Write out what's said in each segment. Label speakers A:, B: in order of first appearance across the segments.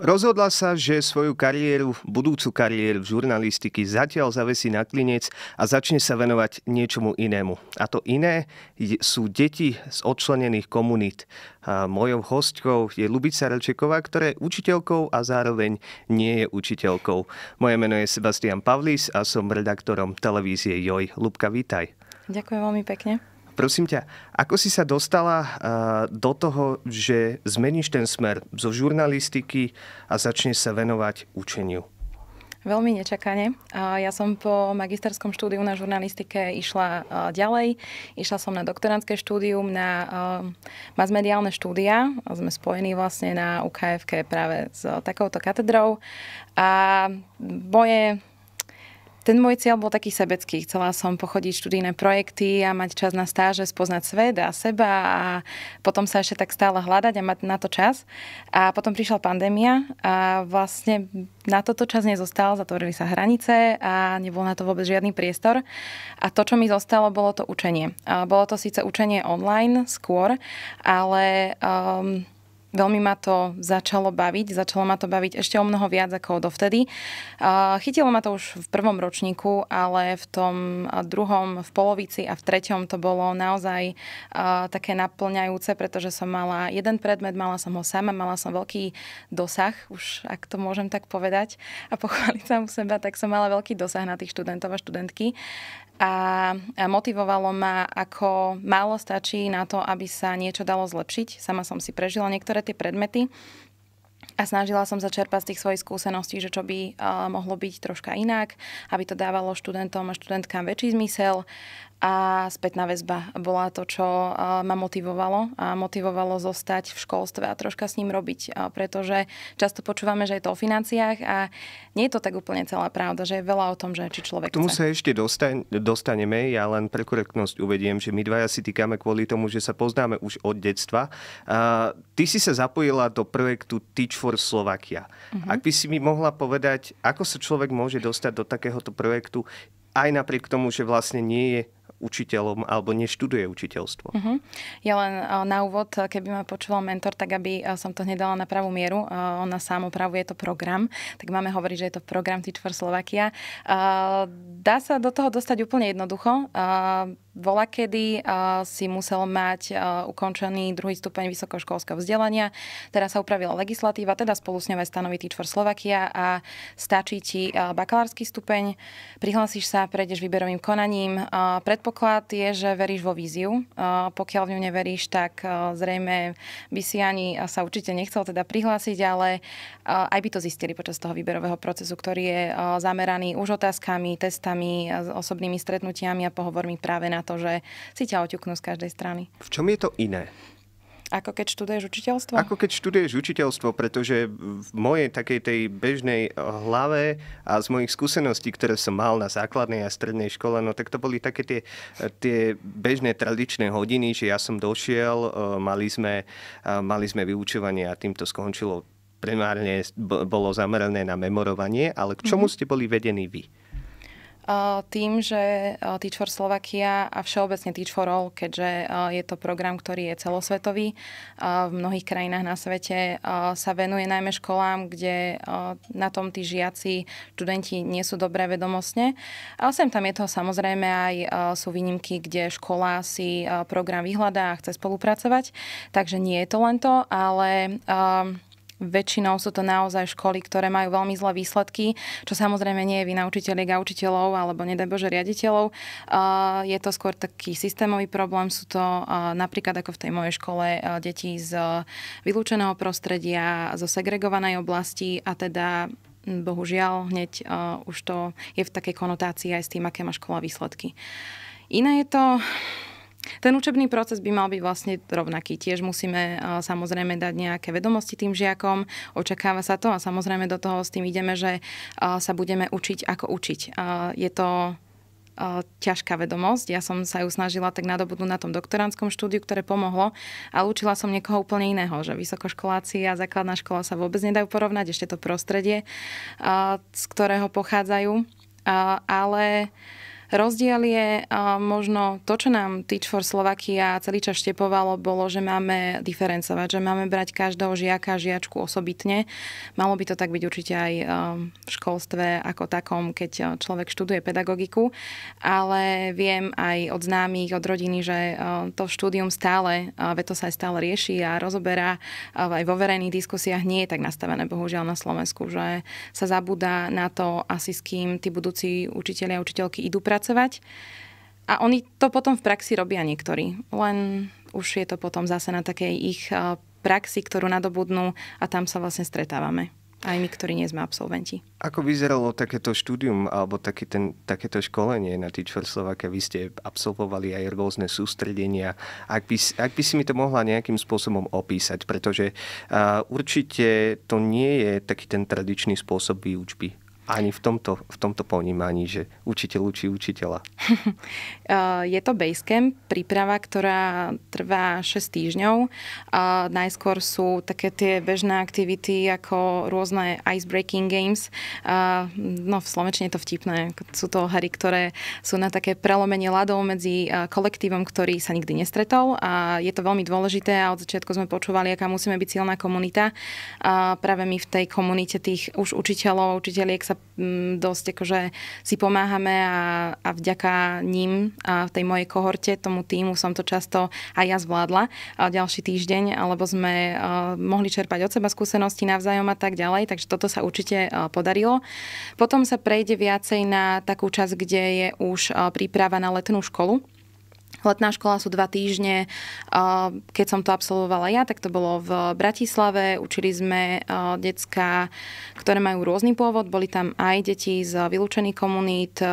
A: Rozhodla sa, že svoju kariéru, budúcu kariéru v žurnalistiky zatiaľ zavesí na klinec a začne sa venovať niečomu inému. A to iné sú deti z odčlenených komunít. A mojou hostkou je Lubica Račeková, ktorá je učiteľkou a zároveň nie je učiteľkou. Moje meno je Sebastian Pavlis a som redaktorom televízie JOJ. Lubka, vítaj.
B: Ďakujem veľmi pekne.
A: Prosím ťa, ako si sa dostala eh, do toho, že zmeníš ten smer zo žurnalistiky a začneš sa venovať učeniu?
B: Veľmi nečakane. Ja som po magisterskom štúdiu na žurnalistike išla eh, ďalej. Išla som na doktorantské štúdium, na eh, masmediálne štúdia. Sme spojení vlastne na UKFK práve s takouto katedrou. A moje ten môj cieľ bol taký sebecký. Chcela som pochodiť študijné projekty a mať čas na stáže, spoznať svet a seba a potom sa ešte tak stále hľadať a mať na to čas. A potom prišla pandémia a vlastne na toto čas nezostal, zatvorili sa hranice a nebol na to vôbec žiadny priestor. A to, čo mi zostalo, bolo to učenie. Bolo to síce učenie online skôr, ale... Um, Veľmi ma to začalo baviť, začalo ma to baviť ešte o mnoho viac ako dovtedy. Chytilo ma to už v prvom ročníku, ale v tom druhom, v polovici a v treťom to bolo naozaj také naplňajúce, pretože som mala jeden predmet, mala som ho sama, mala som veľký dosah, už ak to môžem tak povedať a pochváliť sa u seba, tak som mala veľký dosah na tých študentov a študentky a motivovalo ma, ako málo stačí na to, aby sa niečo dalo zlepšiť. Sama som si prežila niektoré dobre tie predmety a snažila som začerpať z tých svojich skúseností, že čo by uh, mohlo byť troška inak, aby to dávalo študentom a študentkám väčší zmysel a spätná väzba bola to, čo e, ma motivovalo a motivovalo zostať v školstve a troška s ním robiť, e, pretože často počúvame, že je to o financiách a nie je to tak úplne celá pravda, že je veľa o tom, že či človek K tomu chce. sa
A: ešte dostaneme, ja len pre korektnosť uvediem, že my dvaja si týkame kvôli tomu, že sa poznáme už od detstva. Uh, ty si sa zapojila do projektu Teach for Slovakia. Uh-huh. Ak by si mi mohla povedať, ako sa človek môže dostať do takéhoto projektu, aj napriek tomu, že vlastne nie je učiteľom alebo neštuduje učiteľstvo.
B: Uh-huh. Ja len na úvod, keby ma počúval mentor, tak aby som to nedala na pravú mieru, ona sám opravuje to program, tak máme hovoriť, že je to program Teach for Slovakia. Dá sa do toho dostať úplne jednoducho Volakedy kedy si musel mať ukončený druhý stupeň vysokoškolského vzdelania. Teraz sa upravila legislatíva, teda spolu s ňou aj stanoví Teacher Slovakia a stačí ti bakalársky stupeň. Prihlásiš sa, prejdeš výberovým konaním. Predpoklad je, že veríš vo víziu. Pokiaľ v ňu neveríš, tak zrejme by si ani sa určite nechcel teda prihlásiť, ale aj by to zistili počas toho výberového procesu, ktorý je zameraný už otázkami, testami, osobnými stretnutiami a pohovormi práve na na to, že si ťa oťuknú z každej strany.
A: V čom je to iné?
B: Ako keď študuješ učiteľstvo?
A: Ako keď študuješ učiteľstvo, pretože v mojej takej tej bežnej hlave a z mojich skúseností, ktoré som mal na základnej a strednej škole, no tak to boli také tie, tie bežné tradičné hodiny, že ja som došiel, e, mali sme, e, mali sme vyučovanie a tým to skončilo primárne bolo zamerané na memorovanie, ale k čomu mhm. ste boli vedení vy?
B: tým, že e, Teach for Slovakia a všeobecne Teach for All, keďže e, je to program, ktorý je celosvetový, e, v mnohých krajinách na svete sa venuje najmä školám, kde na tom tí žiaci, študenti nie sú dobré vedomostne. Ale sem tam je to samozrejme aj sú výnimky, kde škola si program vyhľadá a chce spolupracovať. Takže nie je to len to, ale... Um, Väčšinou sú to naozaj školy, ktoré majú veľmi zlé výsledky, čo samozrejme nie je vina učiteľiek a učiteľov alebo nedaj Bože riaditeľov. Je to skôr taký systémový problém. Sú to napríklad ako v tej mojej škole deti z vylúčeného prostredia, zo segregovanej oblasti a teda bohužiaľ hneď už to je v takej konotácii aj s tým, aké má škola výsledky. Iné je to ten učebný proces by mal byť vlastne rovnaký. Tiež musíme e, samozrejme dať nejaké vedomosti tým žiakom, očakáva sa to a samozrejme do toho s tým ideme, že e, sa budeme učiť, ako učiť. E, je to ťažká vedomosť. Ja som sa ju snažila tak nadobudnúť na tom doktorandskom štúdiu, ktoré pomohlo, A učila som niekoho úplne iného, že vysokoškoláci a základná škola sa vôbec nedajú porovnať, ešte to prostredie, z ktorého pochádzajú. Ale Rozdiel je možno to, čo nám Teach for Slovakia celý čas štepovalo, bolo, že máme diferencovať, že máme brať každého žiaka, žiačku osobitne. Malo by to tak byť určite aj v školstve ako takom, keď človek študuje pedagogiku, ale viem aj od známych, od rodiny, že to štúdium stále, ve to sa aj stále rieši a rozoberá aj vo verejných diskusiách nie je tak nastavené bohužiaľ na Slovensku, že sa zabúda na to asi s kým tí budúci učiteľia a učiteľky idú pracovať spracovať. A oni to potom v praxi robia niektorí. Len už je to potom zase na takej ich eh, praxi, ktorú nadobudnú a tam sa vlastne stretávame aj my, ktorí nie sme absolventi.
A: Ako vyzeralo takéto štúdium alebo taký ten, takéto školenie na Teacher Slovakia? Vy ste absolvovali aj rôzne sústredenia. Ak by, ak by si mi to mohla nejakým spôsobom opísať, pretože uh, určite to nie je taký ten tradičný spôsob výučby ani v tomto, v tomto ponímaní, že učiteľ učí učiteľa?
B: Eh, je to Basecamp, príprava, ktorá trvá 6 týždňov. Eh, najskôr sú také tie bežné aktivity ako rôzne icebreaking games. Eh, no v Slovenčine je to vtipné. Sú to hry, ktoré sú na také prelomenie ľadov medzi kolektívom, ktorý sa nikdy nestretol. A je to veľmi dôležité a od začiatku sme počúvali, aká musíme byť silná komunita. A práve my v tej komunite tých už učiteľov, učiteľiek sa dosť akože si pomáhame a, a vďaka ním a v tej mojej kohorte, tomu týmu som to často aj ja zvládla a ďalší týždeň, alebo sme mohli čerpať od seba skúsenosti navzájom a tak ďalej, takže toto sa určite podarilo. Potom sa prejde viacej na takú časť, kde je už príprava na letnú školu Letná škola sú dva týždne. Keď som to absolvovala ja, tak to bolo v Bratislave. Učili sme decka, ktoré majú rôzny pôvod. Boli tam aj deti z vylúčených komunít,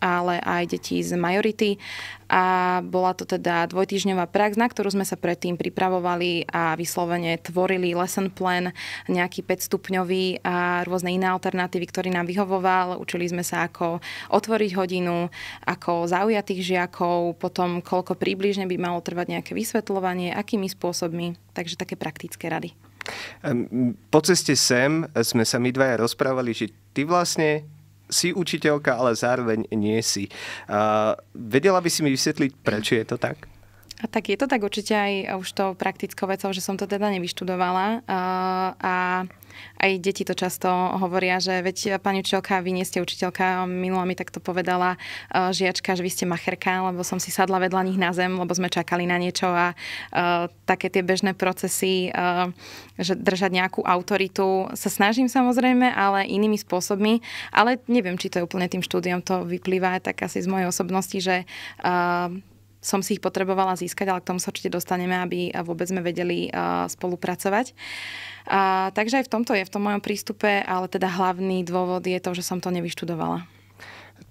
B: ale aj deti z majority. A bola to teda dvojtýždňová prax, na ktorú sme sa predtým pripravovali a vyslovene tvorili lesson plan, nejaký 5-stupňový a rôzne iné alternatívy, ktorý nám vyhovoval. Učili sme sa, ako otvoriť hodinu, ako zaujatých žiakov, potom koľko približne by malo trvať nejaké vysvetľovanie, akými spôsobmi. Takže také praktické
A: rady. Po ceste sem sme sa my dvaja rozprávali, že ty vlastne si učiteľka, ale zároveň nie si. Uh, vedela by si mi vysvetliť, prečo je to tak?
B: A tak je to tak určite aj už to praktickou vecou, že som to teda nevyštudovala a aj deti to často hovoria, že veď pani učiteľka, vy nie ste učiteľka, minula mi takto povedala e, žiačka, že vy ste macherka, lebo som si sadla vedľa nich na zem, lebo sme čakali na niečo a e, také tie bežné procesy, e, že držať nejakú autoritu, sa snažím samozrejme, ale inými spôsobmi, ale neviem, či to je úplne tým štúdiom to vyplýva, tak asi z mojej osobnosti, že som si ich potrebovala získať, ale k tomu sa určite dostaneme, aby eh, vôbec sme vedeli eh, spolupracovať. A, takže aj v tomto je, v tom mojom prístupe, ale teda hlavný dôvod je to, že som to nevyštudovala.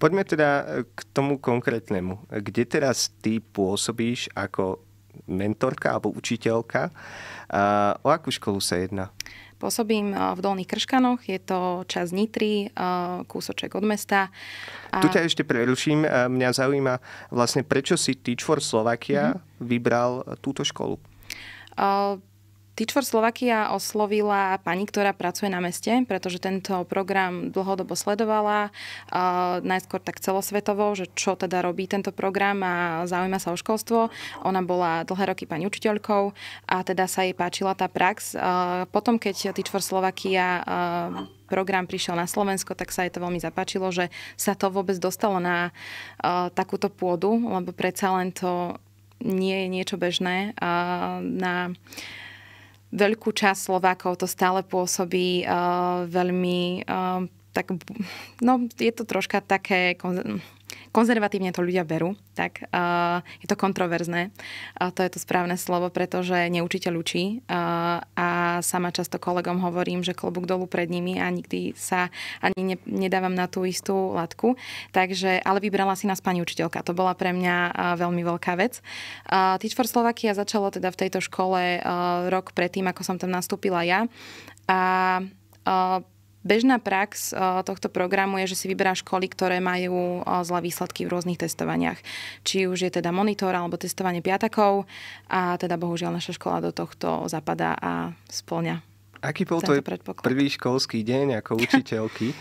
A: Poďme teda eh, k tomu konkrétnemu. Kde teraz ty pôsobíš ako mentorka alebo učiteľka? A o akú školu sa jedná?
B: Pôsobím eh, v Dolných Krškanoch, je to čas Nitry, eh,
A: kúsoček od mesta. A... Tu ťa ešte preruším, eh, mňa zaujíma vlastne, prečo si Teach for Slovakia mm-hmm. vybral túto školu?
B: Teach for Slovakia oslovila pani, ktorá pracuje na meste, pretože tento program dlhodobo sledovala, najskôr tak celosvetovo, že čo teda robí tento program a zaujíma sa o školstvo. Ona bola dlhé roky pani učiteľkou a teda sa jej páčila tá prax. potom, keď Teach for Slovakia program prišiel na Slovensko, tak sa jej to veľmi zapáčilo, že sa to vôbec dostalo na takúto pôdu, lebo predsa len to nie je niečo bežné. na veľkú časť Slovákov to stále pôsobí uh, veľmi uh, tak, no je to troška také konzervatívne to ľudia berú, tak uh, je to kontroverzné, uh, to je to správne slovo, pretože neučiteľ učí uh, a sama často kolegom hovorím, že klobúk dolu pred nimi a nikdy sa ani ne, nedávam na tú istú latku. Takže, ale vybrala si nás pani učiteľka, to bola pre mňa uh, veľmi veľká vec. Uh, Teach for Slovakia začalo teda v tejto škole uh, rok predtým, ako som tam nastúpila ja a uh, Bežná prax eh, tohto programu je, že si vyberá školy, ktoré majú eh, zlé výsledky v rôznych testovaniach. Či už je teda monitor alebo testovanie piatakov a teda bohužiaľ naša škola do tohto zapadá a splňa.
A: Aký bol to prvý školský deň ako učiteľky? Eh,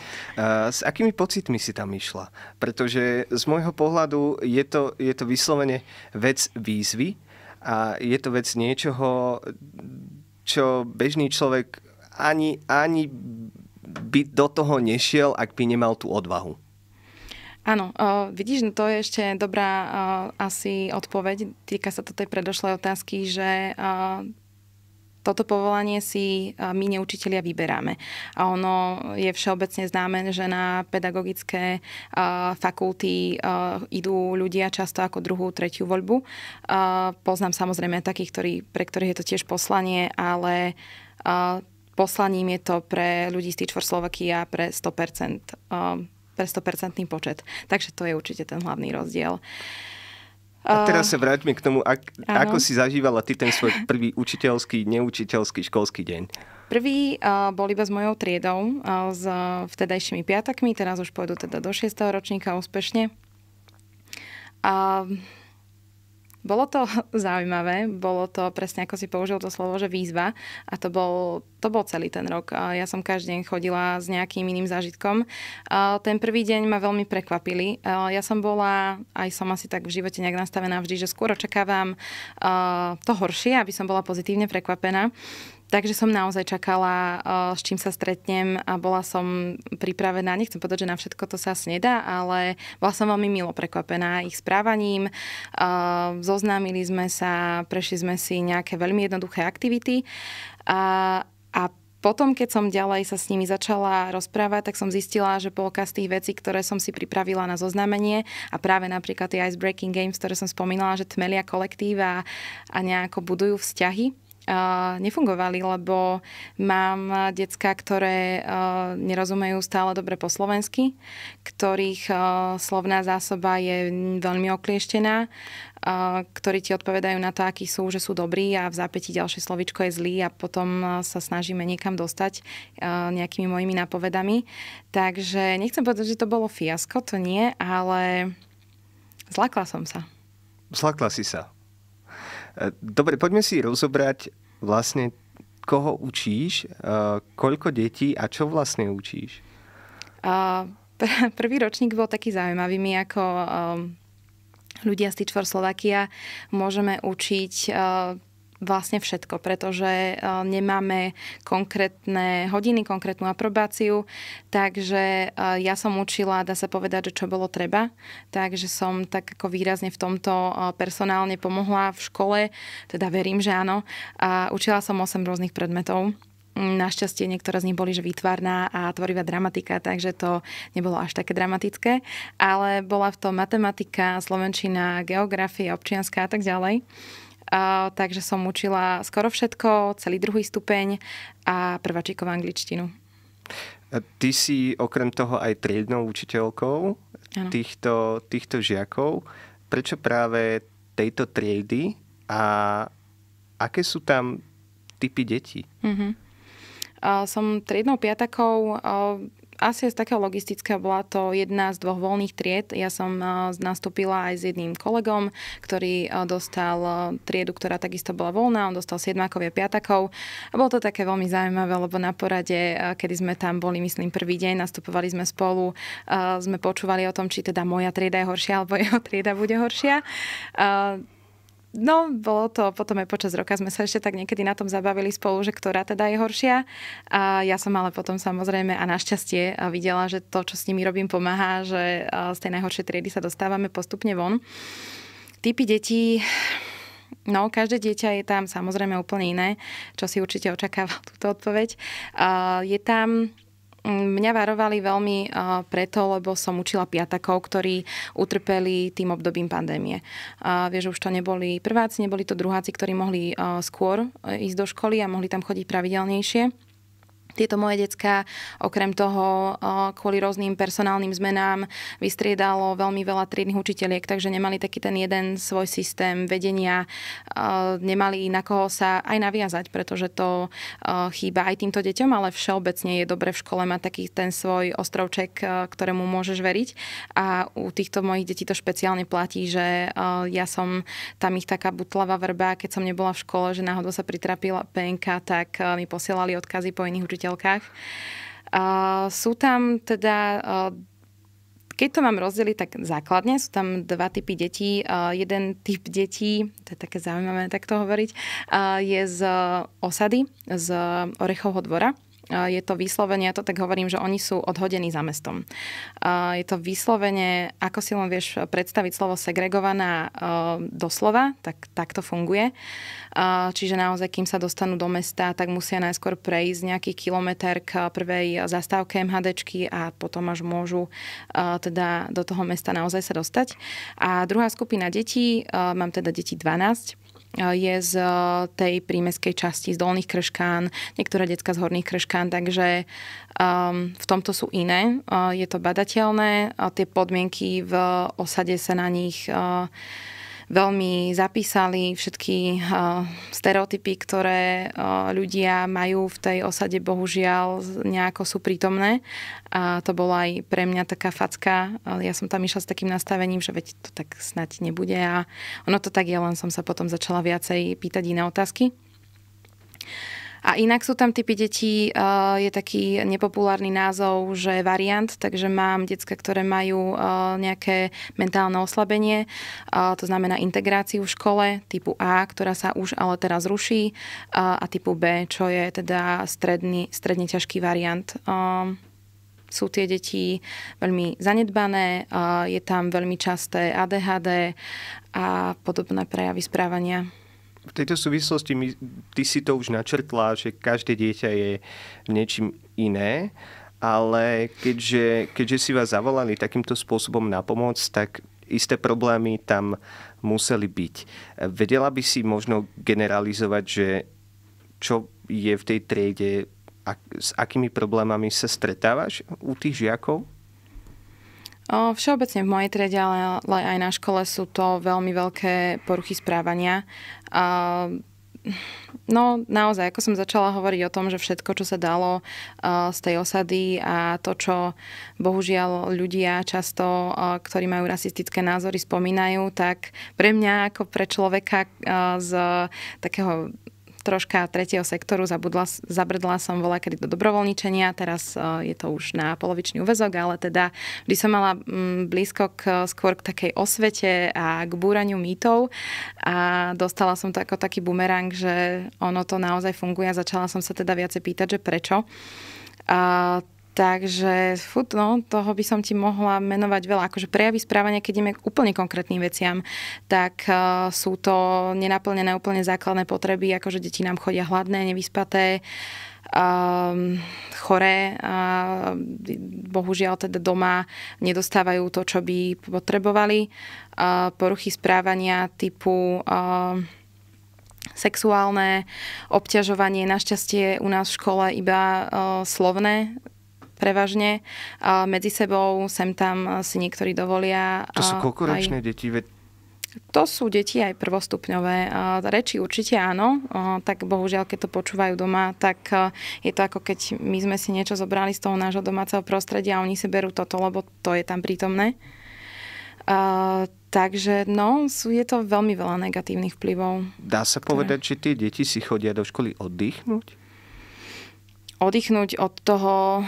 A: s akými pocitmi si tam išla? Pretože z môjho pohľadu je to, je to vyslovene vec výzvy a je to vec niečoho, čo bežný človek ani, ani by do toho nešiel, ak by nemal tú odvahu.
B: Áno, uh, vidíš, no to je ešte dobrá uh, asi odpoveď. Týka sa to tej predošlej otázky, že uh, toto povolanie si my neučiteľia vyberáme. A ono je všeobecne známe, že na pedagogické fakulty idú ľudia často ako druhú, tretiu voľbu. Poznám samozrejme takých, ktorí, pre ktorých je to tiež poslanie, ale poslaním je to pre ľudí z Teach Slovakia pre 100%, um, pre 100% počet. Takže to je určite ten hlavný rozdiel. A uh, teraz sa
A: vráťme k tomu, ak, ako si zažívala ty ten svoj prvý učiteľský, neučiteľský, školský deň.
B: Prvý uh, bol iba s mojou triedou, uh, s uh, vtedajšími piatakmi, teraz už pôjdu teda do 6. ročníka úspešne. Uh, bolo to zaujímavé, bolo to presne ako si použil to slovo, že výzva a to bol, to bol celý ten rok. Ja som každý deň chodila s nejakým iným zážitkom. Ten prvý deň ma veľmi prekvapili. Ja som bola, aj som asi tak v živote nejak nastavená vždy, že skôr očakávam to horšie, aby som bola pozitívne prekvapená. Takže som naozaj čakala, eh, s čím sa stretnem a bola som pripravená, nechcem povedať, že na všetko to sa asi nedá, ale bola som veľmi milo prekvapená ich správaním. Eh, zoznámili sme sa, prešli sme si nejaké veľmi jednoduché aktivity a, a potom, keď som ďalej sa s nimi začala rozprávať, tak som zistila, že polka z tých vecí, ktoré som si pripravila na zoznamenie a práve napríklad tie ice Breaking Games, ktoré som spomínala, že tmelia kolektív a, a nejako budujú vzťahy, nefungovali, lebo mám decka, ktoré nerozumejú stále dobre po slovensky, ktorých slovná zásoba je veľmi oklieštená, ktorí ti odpovedajú na to, akí sú, že sú dobrí a v zápäti ďalšie slovičko je zlý a potom sa snažíme niekam dostať nejakými mojimi napovedami. Takže nechcem povedať, že to bolo fiasko, to nie, ale zlakla som sa.
A: Zlakla si sa. E, dobre, poďme si rozobrať vlastne, koho učíš, e, koľko detí a čo vlastne učíš?
B: Prvý ročník bol taký zaujímavý. My ako um, ľudia z Teach for Slovakia môžeme učiť e, vlastne všetko, pretože e, nemáme konkrétne hodiny, konkrétnu aprobáciu, takže e, ja som učila, dá sa povedať, že čo bolo treba, takže som tak ako výrazne v tomto e, personálne pomohla v škole, teda verím, že áno. A učila som 8 rôznych predmetov. Mm, našťastie niektoré z nich boli že výtvarná a tvorivá dramatika, takže to nebolo až také dramatické, ale bola v tom matematika, slovenčina, geografia, občianská a tak ďalej takže som učila skoro všetko, celý druhý stupeň a prváčikov angličtinu.
A: A ty si okrem toho aj triednou učiteľkou týchto, týchto žiakov. Prečo práve tejto triedy a aké sú tam typy detí?
B: Mm-hmm. som triednou piatakou asi z takého logistického bola to jedna z dvoch voľných tried. Ja som e, nastúpila aj s jedným kolegom, ktorý e, dostal e, triedu, ktorá takisto bola voľná. On dostal siedmakov a piatakov. A bolo to také veľmi zaujímavé, lebo na porade, kedy sme tam boli, myslím, prvý deň, nastupovali sme spolu, sme počúvali o tom, či teda moja trieda je horšia, alebo jeho trieda bude horšia. No, bolo to, potom aj počas roka sme sa ešte tak niekedy na tom zabavili spolu, že ktorá teda je horšia. A ja som ale potom samozrejme a našťastie videla, že to, čo s nimi robím, pomáha, že z tej najhoršej triedy sa dostávame postupne von. Typy detí, No, každé dieťa je tam samozrejme úplne iné, čo si určite očakával túto odpoveď. Je tam Mm, mňa varovali veľmi eh, preto, lebo som učila piatakov, ktorí utrpeli tým obdobím pandémie. Vieš, už to neboli prváci, neboli to druháci, ktorí mohli eh, skôr eh, ísť do školy a mohli tam chodiť pravidelnejšie. Tieto moje decka okrem toho kvôli rôznym personálnym zmenám vystriedalo veľmi veľa triednych učiteľiek, takže nemali taký ten jeden svoj systém vedenia, nemali na koho sa aj naviazať, pretože to chýba aj týmto deťom, ale všeobecne je dobre v škole mať taký ten svoj ostrovček, ktorému môžeš veriť a u týchto mojich detí to špeciálne platí, že ja som tam ich taká butlava vrba, keď som nebola v škole, že náhodou sa pritrapila penka, tak mi posielali odkazy po iných učiteľov učiteľkách. Sú tam teda keď to mám rozdeliť, tak základne sú tam dva typy detí. Uh, jeden typ detí, to je také zaujímavé takto hovoriť, uh, je z osady, z Orechovho dvora je to vyslovene, ja to tak hovorím, že oni sú odhodení za mestom. Je to vyslovene, ako si len vieš predstaviť slovo segregovaná e, doslova, tak, tak to funguje. Čiže naozaj, kým sa dostanú do mesta, tak musia najskôr prejsť nejaký kilometr k prvej zastávke MHD a potom až môžu e, teda do toho mesta naozaj sa dostať. A druhá skupina detí, e, mám teda deti 12, Eh, je z eh, tej prímeskej časti, z dolných krškán, niektoré detská z horných krškán, takže um, v tomto sú iné. Uh, je to badateľné, uh, tie podmienky v osade sa na nich uh, veľmi zapísali všetky stereotypy, ktoré ľudia majú v tej osade, bohužiaľ nejako sú prítomné. A to bola aj pre mňa taká facka. Ja som tam išla s takým nastavením, že veď to tak snať nebude. A ono to tak je, len som sa potom začala viacej pýtať iné otázky. A inak sú tam typy detí, je taký nepopulárny názov, že variant, takže mám detské, ktoré majú nejaké mentálne oslabenie, to znamená integráciu v škole typu A, ktorá sa už ale teraz ruší, a typu B, čo je teda stredný, stredne ťažký variant sú tie deti veľmi zanedbané, je tam veľmi časté ADHD a podobné prejavy správania
A: v tejto súvislosti, my, ty si to už načrtla, že každé dieťa je niečím iné, ale keďže, keďže si vás zavolali takýmto spôsobom na pomoc, tak isté problémy tam museli byť. Vedela by si možno generalizovať, že čo je v tej triede, a s akými problémami sa stretávaš u tých žiakov?
B: O, všeobecne v mojej triede, ale, ale aj na škole sú to veľmi veľké poruchy správania. A, no naozaj, ako som začala hovoriť o tom, že všetko, čo sa dalo a, z tej osady a to, čo bohužiaľ ľudia často, a, ktorí majú rasistické názory, spomínajú, tak pre mňa ako pre človeka a, z takého troška tretieho sektoru, zabudla, zabrdla som vola kedy do dobrovoľničenia, teraz e, je to už na polovičný úvezok, ale teda vždy som mala mm, blízko k, skôr k takej osvete a k búraniu mýtov a dostala som to ako taký bumerang, že ono to naozaj funguje a začala som sa teda viacej pýtať, že prečo. A Takže fut, no, toho by som ti mohla menovať veľa. Akože prejavy správania, keď ideme k úplne konkrétnym veciam, tak uh, sú to nenaplnené úplne základné potreby, akože deti nám chodia hladné, nevyspaté, um, choré a bohužiaľ teda doma nedostávajú to, čo by potrebovali. Uh, poruchy správania typu... Uh, sexuálne obťažovanie, našťastie u nás v škole iba uh, slovné prevažne. Medzi sebou sem tam si niektorí dovolia. To sú koľkoročné aj... deti, to sú deti aj prvostupňové. Reči určite áno, tak bohužiaľ, keď to počúvajú doma, tak je to ako keď my sme si niečo zobrali z toho nášho domáceho prostredia a oni si berú toto, lebo to je tam prítomné. Takže no, sú, je to veľmi veľa negatívnych vplyvov.
A: Dá sa povedať, ktoré... či tie deti si chodia do školy oddychnúť?
B: Oddychnúť od toho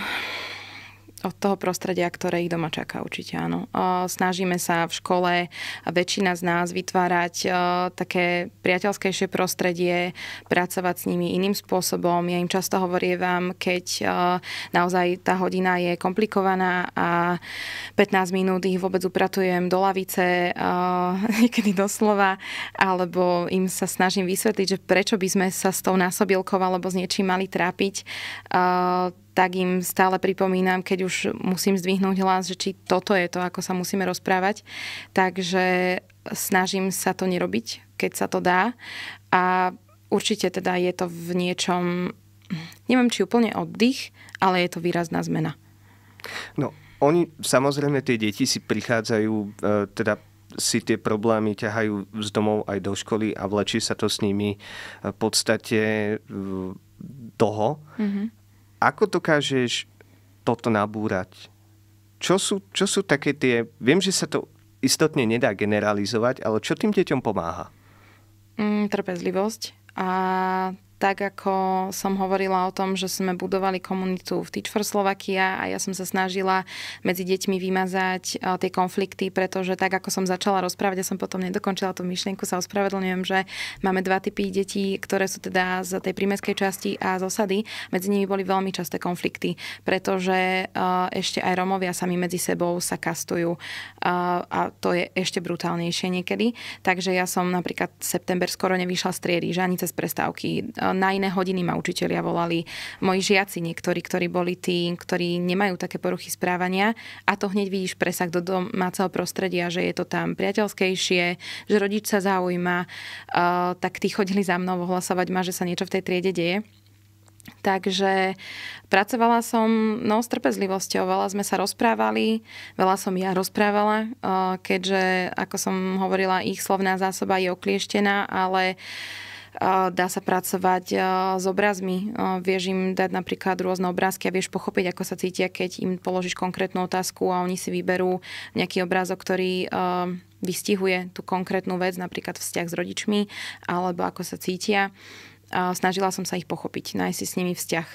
B: od toho prostredia, ktoré ich doma čaká, určite áno. Snažíme sa v škole, väčšina z nás, vytvárať e, také priateľskejšie prostredie, pracovať s nimi iným spôsobom. Ja im často hovorievam, keď e, naozaj tá hodina je komplikovaná a 15 minút ich vôbec upratujem do lavice, e, niekedy doslova, alebo im sa snažím vysvetliť, že prečo by sme sa s tou násobilkou alebo s niečím mali trápiť tak im stále pripomínam, keď už musím zdvihnúť hlas, že či toto je to, ako sa musíme rozprávať. Takže snažím sa to nerobiť, keď sa to dá. A určite teda je to v niečom, neviem či úplne oddych, ale je to výrazná zmena.
A: No, oni samozrejme, tie deti si prichádzajú, e, teda si tie problémy ťahajú z domov aj do školy a vlečí sa to s nimi v podstate e, toho. Mm-hmm. Ako dokážeš toto nabúrať? Čo sú, čo sú také tie... Viem, že sa to istotne nedá generalizovať, ale čo tým deťom pomáha?
B: Mm, trpezlivosť a tak ako som hovorila o tom, že sme budovali komunitu v Teach for Slovakia a ja som sa snažila medzi deťmi vymazať e, tie konflikty, pretože tak ako som začala rozprávať, ja som potom nedokončila tú myšlienku, sa ospravedlňujem, že máme dva typy detí, ktoré sú teda z tej prímeskej časti a z osady. Medzi nimi boli veľmi časté konflikty, pretože e, ešte aj Romovia sami medzi sebou sa kastujú e, a to je ešte brutálnejšie niekedy. Takže ja som napríklad september skoro nevyšla z triedy, že ani cez prestávky na iné hodiny ma učiteľia volali. Moji žiaci niektorí, ktorí boli tí, ktorí nemajú také poruchy správania a to hneď vidíš presah do domáceho prostredia, že je to tam priateľskejšie, že rodič sa zaujíma, e, tak tí chodili za mnou ohlasovať ma, že sa niečo v tej triede deje. Takže pracovala som no, s trpezlivosťou, veľa sme sa rozprávali, veľa som ja rozprávala, e, keďže, ako som hovorila, ich slovná zásoba je oklieštená, ale uh, dá sa pracovať s obrazmi. Vieš im dať napríklad rôzne obrázky a vieš pochopiť, ako sa cítia, keď im položíš konkrétnu otázku a oni si vyberú nejaký obrázok, ktorý vystihuje tú konkrétnu vec, napríklad vzťah s rodičmi, alebo ako sa cítia snažila som sa ich pochopiť, nájsť si s nimi vzťah.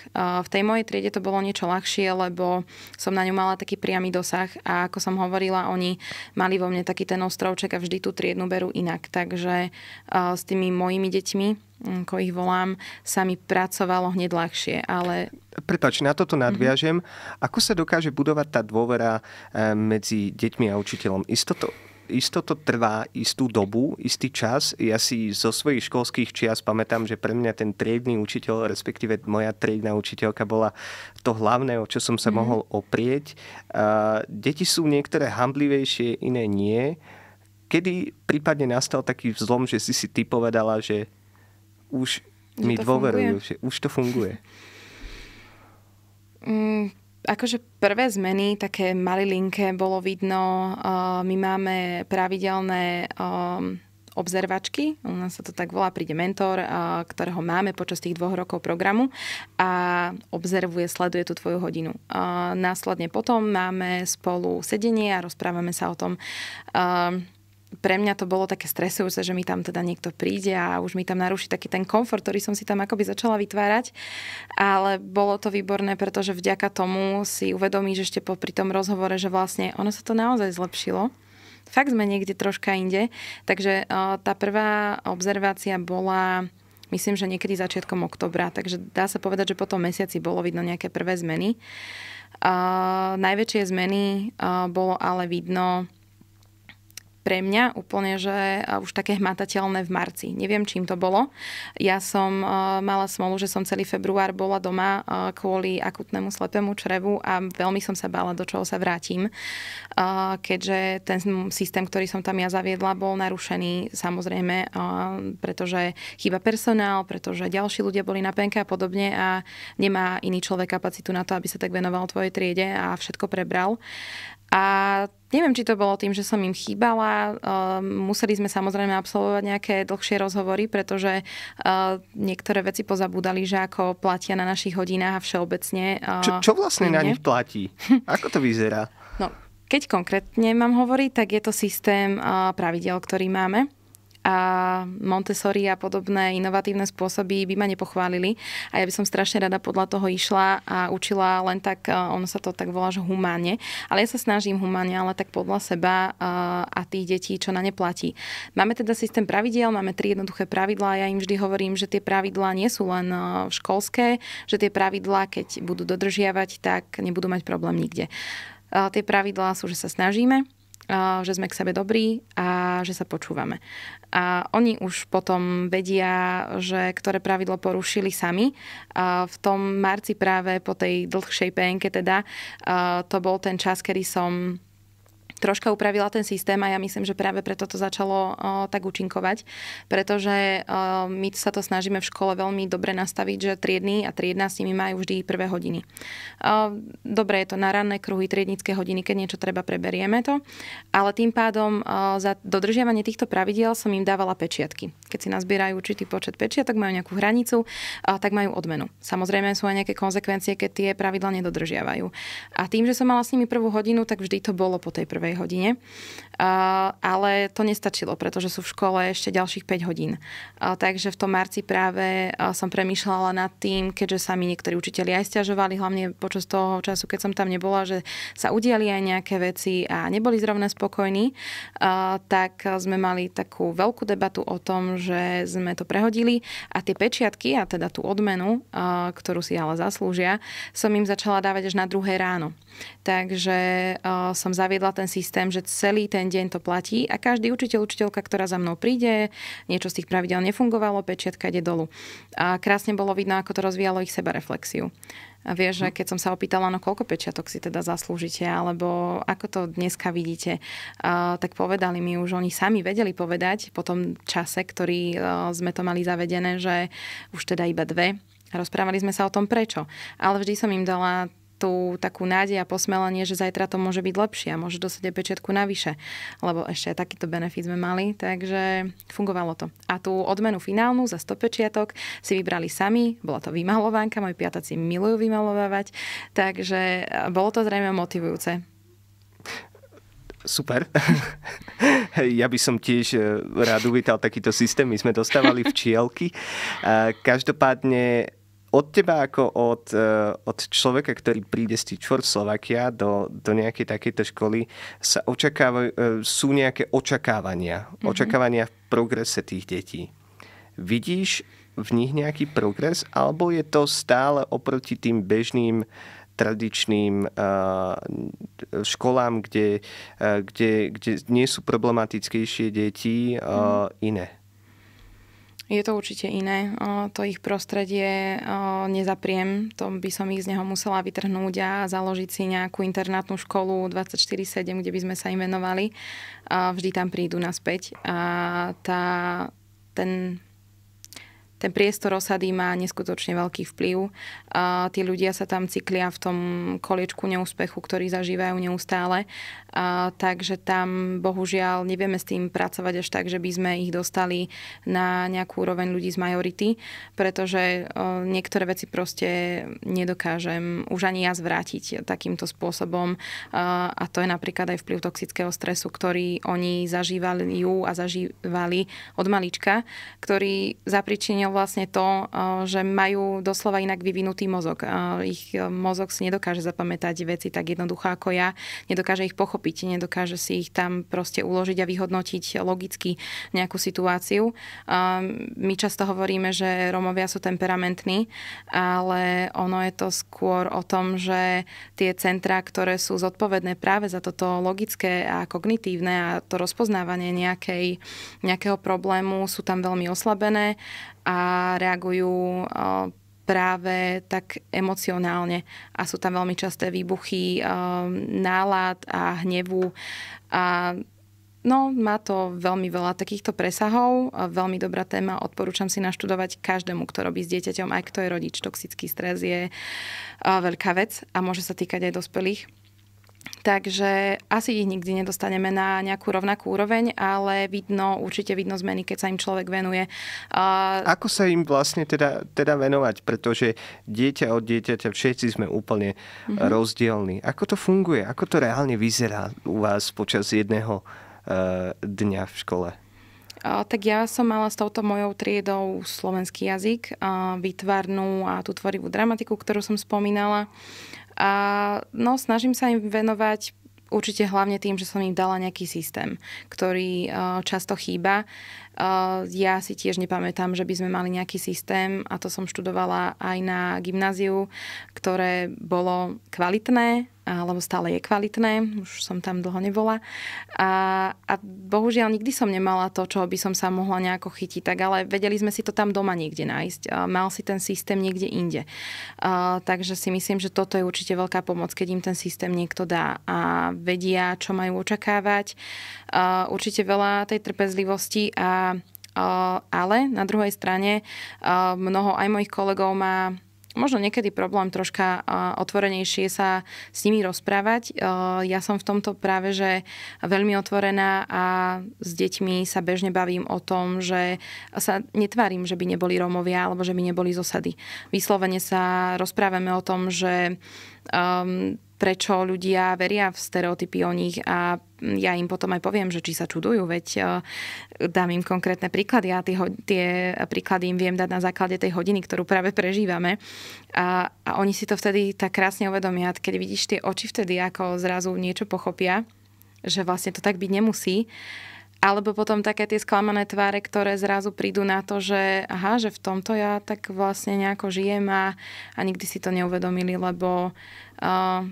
B: V tej mojej triede to bolo niečo ľahšie, lebo som na ňu mala taký priamy dosah a ako som hovorila, oni mali vo mne taký ten ostrovček a vždy tú triednu berú inak. Takže s tými mojimi deťmi, mm, ako ich volám, sa mi pracovalo hneď ľahšie,
A: ale... Prepač, na toto mhm. nadviažem. Mm-hmm. Ako sa dokáže budovať tá dôvera eh, medzi deťmi a učiteľom? Istoto isto to trvá istú dobu, istý čas. Ja si zo svojich školských čias pamätám, že pre mňa ten triedny učiteľ, respektíve moja triedna učiteľka bola to hlavné, o čo som sa mm. mohol oprieť. A deti sú niektoré hamblivejšie, iné nie. Kedy prípadne nastal taký vzlom, že si si ty povedala, že už že mi dôverujú, funguje. že už to funguje?
B: Mm akože prvé zmeny, také linke, bolo vidno. Uh, my máme pravidelné um, obzervačky, u nás sa to tak volá, príde mentor, uh, ktorého máme počas tých dvoch rokov programu a obzervuje, sleduje tú tvoju hodinu. Uh, následne potom máme spolu sedenie a rozprávame sa o tom, uh, pre mňa to bolo také stresujúce, že mi tam teda niekto príde a už mi tam naruší taký ten komfort, ktorý som si tam akoby začala vytvárať. Ale bolo to výborné, pretože vďaka tomu si uvedomíš ešte po, pri tom rozhovore, že vlastne ono sa to naozaj zlepšilo. Fakt sme niekde troška inde. Takže o, tá prvá observácia bola myslím, že niekedy začiatkom oktobra, takže dá sa povedať, že po tom mesiaci bolo vidno nejaké prvé zmeny. Uh, najväčšie zmeny uh, bolo ale vidno pre mňa úplne, že už také hmatateľné v marci. Neviem, čím to bolo. Ja som e, mala smolu, že som celý február bola doma e, kvôli akutnému slepému črevu a veľmi som sa bála, do čoho sa vrátim. E, keďže ten systém, ktorý som tam ja zaviedla, bol narušený samozrejme, pretože chýba personál, pretože ďalší ľudia boli na penke a podobne a nemá iný človek kapacitu na to, aby sa tak venoval tvojej triede a všetko prebral. A neviem, či to bolo tým, že som im chýbala. Ehm, museli sme samozrejme absolvovať nejaké dlhšie rozhovory, pretože ehm, niektoré veci pozabúdali, že ako platia na našich hodinách a všeobecne. Ehm, čo, čo vlastne na nich
A: platí? Ako to vyzerá?
B: No, keď konkrétne mám hovoriť, tak je to systém pravidel, ktorý máme a Montessori a podobné inovatívne spôsoby by ma nepochválili. A ja by som strašne rada podľa toho išla a učila len tak, e, ono sa to tak volá, že humánne. Ale ja sa snažím humáne, ale tak podľa seba e, a tých detí, čo na ne platí. Máme teda systém pravidiel, máme tri jednoduché pravidlá. Ja im vždy hovorím, že tie pravidlá nie sú len e, školské, že tie pravidlá, keď budú dodržiavať, tak nebudú mať problém nikde. Tie pravidlá sú, že sa snažíme, že sme k sebe dobrí a že sa počúvame. A oni už potom vedia, že ktoré pravidlo porušili sami. A v tom marci práve po tej dlhšej PNK teda, to bol ten čas, kedy som troška upravila ten systém a ja myslím, že práve preto to začalo tak účinkovať, pretože my sa to snažíme v škole veľmi dobre nastaviť, že triedny a triedna s nimi majú vždy prvé hodiny. Dobre je to na ranné kruhy, triednické hodiny, keď niečo treba, preberieme to, ale tým pádom za dodržiavanie týchto pravidiel som im dávala pečiatky keď si nazbierajú určitý počet pečiatok, majú nejakú hranicu, tak majú odmenu. Samozrejme sú aj nejaké konsekvencie, keď tie pravidla nedodržiavajú. A tým, že som mala s nimi prvú hodinu, tak vždy to bolo po tej prvej hodine. Ale to nestačilo, pretože sú v škole ešte ďalších 5 hodín. Takže v tom marci práve som premýšľala nad tým, keďže sa mi niektorí učiteľi aj stiažovali, hlavne počas toho času, keď som tam nebola, že sa udiali aj nejaké veci a neboli zrovna spokojní, tak sme mali takú veľkú debatu o tom, že sme to prehodili a tie pečiatky, a teda tú odmenu, eh, ktorú si ale zaslúžia, som im začala dávať až na druhé ráno. Takže eh, som zaviedla ten systém, že celý ten deň to platí a každý učiteľ, učiteľka, ktorá za mnou príde, niečo z tých pravidel nefungovalo, pečiatka ide dolu. A krásne bolo vidno, ako to rozvíjalo ich sebareflexiu. A vieš, že no. keď som sa opýtala, no koľko pečiatok si teda zaslúžite, alebo ako to dneska vidíte, tak povedali mi už, oni sami vedeli povedať po tom čase, ktorý e, sme to mali zavedené, že už teda iba dve. Rozprávali sme sa o tom prečo. Ale vždy som im dala tú takú nádej a posmelanie, že zajtra to môže byť lepšie a môže dosať aj pečiatku navyše, lebo ešte aj takýto benefit sme mali, takže fungovalo to. A tú odmenu finálnu za 100 pečiatok si vybrali sami, bola to vymalovanka, moji piataci milujú vymalovávať, takže e, bolo to zrejme motivujúce.
A: Super. ja by som tiež e, rád uvítal takýto systém. My sme dostávali včielky. E, každopádne od teba ako od, e, od človeka, ktorý príde z for Slovakia do, do nejakej takejto školy, sa očakávajú, e, sú nejaké očakávania. Mm-hmm. Očakávania v progrese tých detí. Vidíš v nich nejaký progres, alebo je to stále oproti tým bežným tradičným e, školám, kde, kde, kde nie sú problematickejšie deti, mm. iné?
B: Je to určite iné. O, to ich prostredie o, nezapriem. To by som ich z neho musela vytrhnúť a založiť si nejakú internátnu školu 24-7, kde by sme sa im venovali. vždy tam prídu naspäť. A tá, ten ten priestor osady má neskutočne veľký vplyv a tí ľudia sa tam cyklia v tom koliečku neúspechu, ktorý zažívajú neustále. A, takže tam bohužiaľ nevieme s tým pracovať až tak, že by sme ich dostali na nejakú úroveň ľudí z majority, pretože o, e, niektoré veci proste nedokážem už ani ja zvrátiť takýmto spôsobom. A, e, a to je napríklad aj vplyv toxického stresu, ktorý oni zažívali ju a zažívali od malička, ktorý zapričinil vlastne to, e, že majú doslova inak vyvinutý vyvinutý mozog. Ich e, mozog si nedokáže zapamätať veci tak jednoducho ako ja, nedokáže ich pochopiť, nedokáže si ich tam proste uložiť a vyhodnotiť logicky nejakú situáciu. My často hovoríme, že Romovia sú temperamentní, ale ono je to skôr o tom, že tie centrá, ktoré sú zodpovedné práve za toto logické a kognitívne a to rozpoznávanie nejakej, nejakého problému, sú tam veľmi oslabené a reagujú e, práve tak emocionálne a sú tam veľmi časté výbuchy eh, nálad a hnevu a No, má to veľmi veľa takýchto presahov. Veľmi dobrá téma. Odporúčam si naštudovať každému, kto robí s dieťaťom, aj kto je rodič. Toxický stres je eh, veľká vec a môže sa týkať aj dospelých. Takže asi ich nikdy nedostaneme na nejakú rovnakú úroveň, ale vidno, určite vidno zmeny, keď sa im človek venuje. A...
A: Ako sa im vlastne teda, teda venovať? Pretože dieťa od dieťaťa, všetci sme úplne mm-hmm. rozdielni. Ako to funguje? Ako to reálne vyzerá u vás počas jedného uh, dňa v škole?
B: tak ja som mala s touto mojou triedou slovenský jazyk, výtvarnú a tú tvorivú dramatiku, ktorú som spomínala. A no, snažím sa im venovať určite hlavne tým, že som im dala nejaký systém, ktorý e, často chýba. E, ja si tiež nepamätám, že by sme mali nejaký systém a to som študovala aj na gymnáziu, ktoré bolo kvalitné, alebo stále je kvalitné, už som tam dlho nebola. A, a bohužiaľ nikdy som nemala to, čo by som sa mohla nejako chytiť, tak ale vedeli sme si to tam doma niekde nájsť. A mal si ten systém niekde inde. A, takže si myslím, že toto je určite veľká pomoc, keď im ten systém niekto dá a vedia, čo majú očakávať. A, určite veľa tej trpezlivosti a ale na druhej strane mnoho aj mojich kolegov má možno niekedy problém troška otvorenejšie sa s nimi rozprávať. E, ja som v tomto práve, že veľmi otvorená a s deťmi sa bežne bavím o tom, že sa netvárim, že by neboli Rómovia alebo že by neboli zosady. Vyslovene sa rozprávame o tom, že um, prečo ľudia veria v stereotypy o nich a ja im potom aj poviem, že či sa čudujú, veď e, dám im konkrétne príklady a tie, tie príklady im viem dať na základe tej hodiny, ktorú práve prežívame. A, a oni si to vtedy tak krásne uvedomia, keď vidíš tie oči vtedy, ako zrazu niečo pochopia, že vlastne to tak byť nemusí. Alebo potom také tie sklamané tváre, ktoré zrazu prídu na to, že aha, že v tomto ja tak vlastne nejako žijem a, a nikdy si to neuvedomili, lebo uh,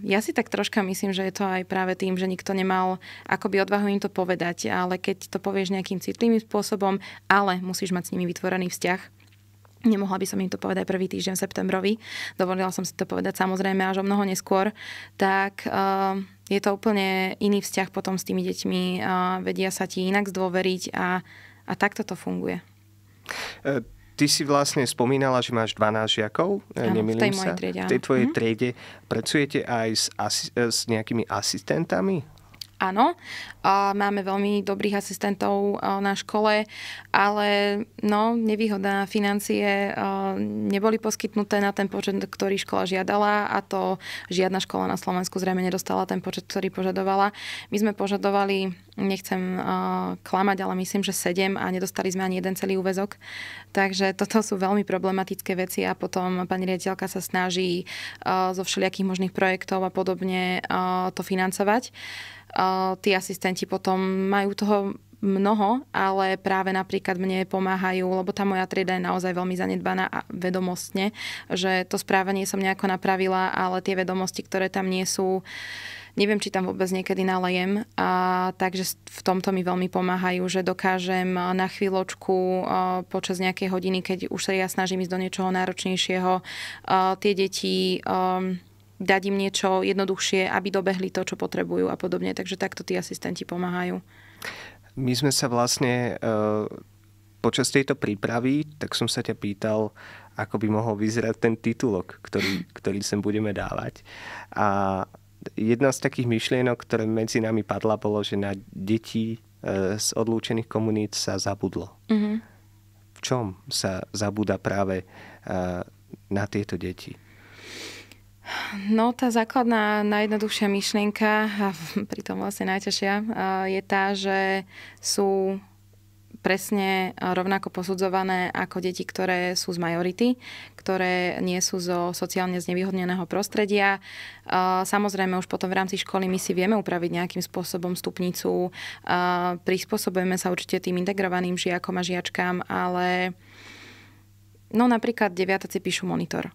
B: ja si tak troška myslím, že je to aj práve tým, že nikto nemal akoby odvahu im to povedať, ale keď to povieš nejakým citlivým spôsobom, ale musíš mať s nimi vytvorený vzťah, Nemohla by som im to povedať prvý týždeň v septembrovi. dovolila som si to povedať samozrejme až o mnoho neskôr, tak uh, je to úplne iný vzťah potom s tými deťmi, uh, vedia sa ti inak zdôveriť a, a takto to funguje.
A: E- ty si vlastne spomínala, že máš 12 žiakov, ano, e, nemýlim v tej sa. Triede, v tej tvojej mm. triede pracujete aj s, asi, e, s nejakými asistentami?
B: áno. Máme veľmi dobrých asistentov e, na škole, ale no, nevýhoda financie e, neboli poskytnuté na ten počet, ktorý škola žiadala a to žiadna škola na Slovensku zrejme nedostala ten počet, ktorý požadovala. My sme požadovali, nechcem e, klamať, ale myslím, že 7 a nedostali sme ani jeden celý úvezok. Takže toto sú veľmi problematické veci a potom pani riaditeľka sa snaží zo všelijakých možných projektov a podobne to financovať tí asistenti potom majú toho mnoho, ale práve napríklad mne pomáhajú, lebo tá moja trieda je naozaj veľmi zanedbaná a vedomostne, že to správanie som nejako napravila, ale tie vedomosti, ktoré tam nie sú, neviem, či tam vôbec niekedy nalejem. A, takže v tomto mi veľmi pomáhajú, že dokážem na chvíľočku počas nejakej hodiny, keď už sa ja snažím ísť do niečoho náročnejšieho, tie deti dať im niečo jednoduchšie, aby dobehli to, čo potrebujú a podobne. Takže takto tí asistenti pomáhajú.
A: My sme sa vlastne e, počas tejto prípravy, tak som sa ťa pýtal, ako by mohol vyzerať ten titulok, ktorý, ktorý sem budeme dávať. A jedna z takých myšlienok, ktoré medzi nami padla, bolo, že na deti e, z odlúčených komunít sa zabudlo. Mm-hmm. V čom sa zabúda práve e, na tieto deti?
B: No tá základná najjednoduchšia myšlienka, a pritom vlastne najťažšia, je tá, že sú presne rovnako posudzované ako deti, ktoré sú z majority, ktoré nie sú zo sociálne znevýhodneného prostredia. Samozrejme, už potom v rámci školy my si vieme upraviť nejakým spôsobom stupnicu, prispôsobujeme sa určite tým integrovaným žiakom a žiačkám, ale no napríklad deviataci píšu monitor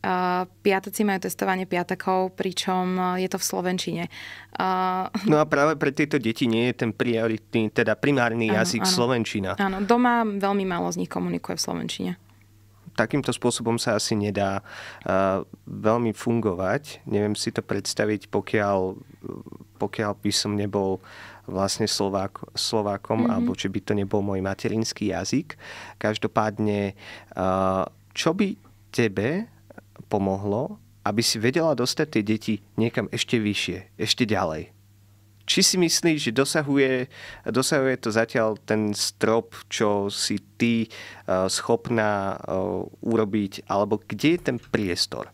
B: Eh, piatoci majú testovanie piatakov, pričom eh, je to v Slovenčine. Eh, no
A: a práve pre tieto deti nie je ten prioritný, teda primárny áno, jazyk áno. Slovenčina.
B: Áno, doma veľmi málo z nich komunikuje v Slovenčine
A: takýmto spôsobom sa asi nedá uh, veľmi fungovať. Neviem si to predstaviť, pokiaľ, pokiaľ by som nebol vlastne Slovák, Slovákom, mm-hmm. alebo či by to nebol môj materinský jazyk. Každopádne, uh, čo by tebe pomohlo, aby si vedela dostať tie deti niekam ešte vyššie, ešte ďalej. Či si myslíš, že dosahuje, dosahuje to zatiaľ ten strop, čo si ty eh, schopná eh, urobiť, alebo kde je ten priestor?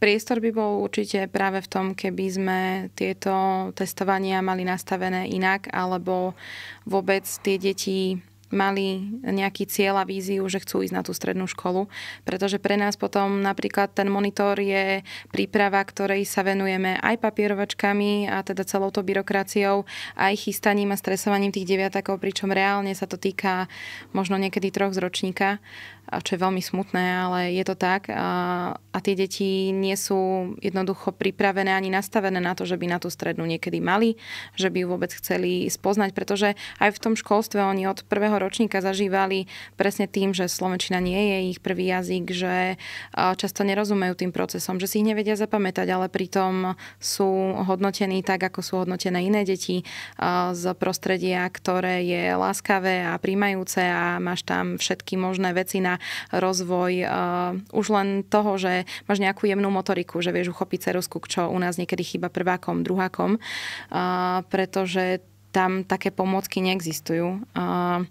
B: Priestor by bol určite práve v tom, keby sme tieto testovania mali nastavené inak, alebo vôbec tie deti mali nejaký cieľ a víziu, že chcú ísť na tú strednú školu, pretože pre nás potom napríklad ten monitor je príprava, ktorej sa venujeme aj papierovačkami a teda celou to byrokraciou, aj chystaním a stresovaním tých deviatakov, pričom reálne sa to týka možno niekedy troch z ročníka čo je veľmi smutné, ale je to tak. A, a tie deti nie sú jednoducho pripravené ani nastavené na to, že by na tú strednú niekedy mali, že by ju vôbec chceli spoznať, pretože aj v tom školstve oni od prvého ročníka zažívali presne tým, že slovenčina nie je ich prvý jazyk, že často nerozumejú tým procesom, že si ich nevedia zapamätať, ale pritom sú hodnotení tak, ako sú hodnotené iné deti z prostredia, ktoré je láskavé a príjmajúce a máš tam všetky možné veci na rozvoj uh, už len toho, že máš nejakú jemnú motoriku, že vieš uchopiť ceruzku, čo u nás niekedy chýba prvákom, druhákom, uh, pretože tam také pomôcky neexistujú. Uh,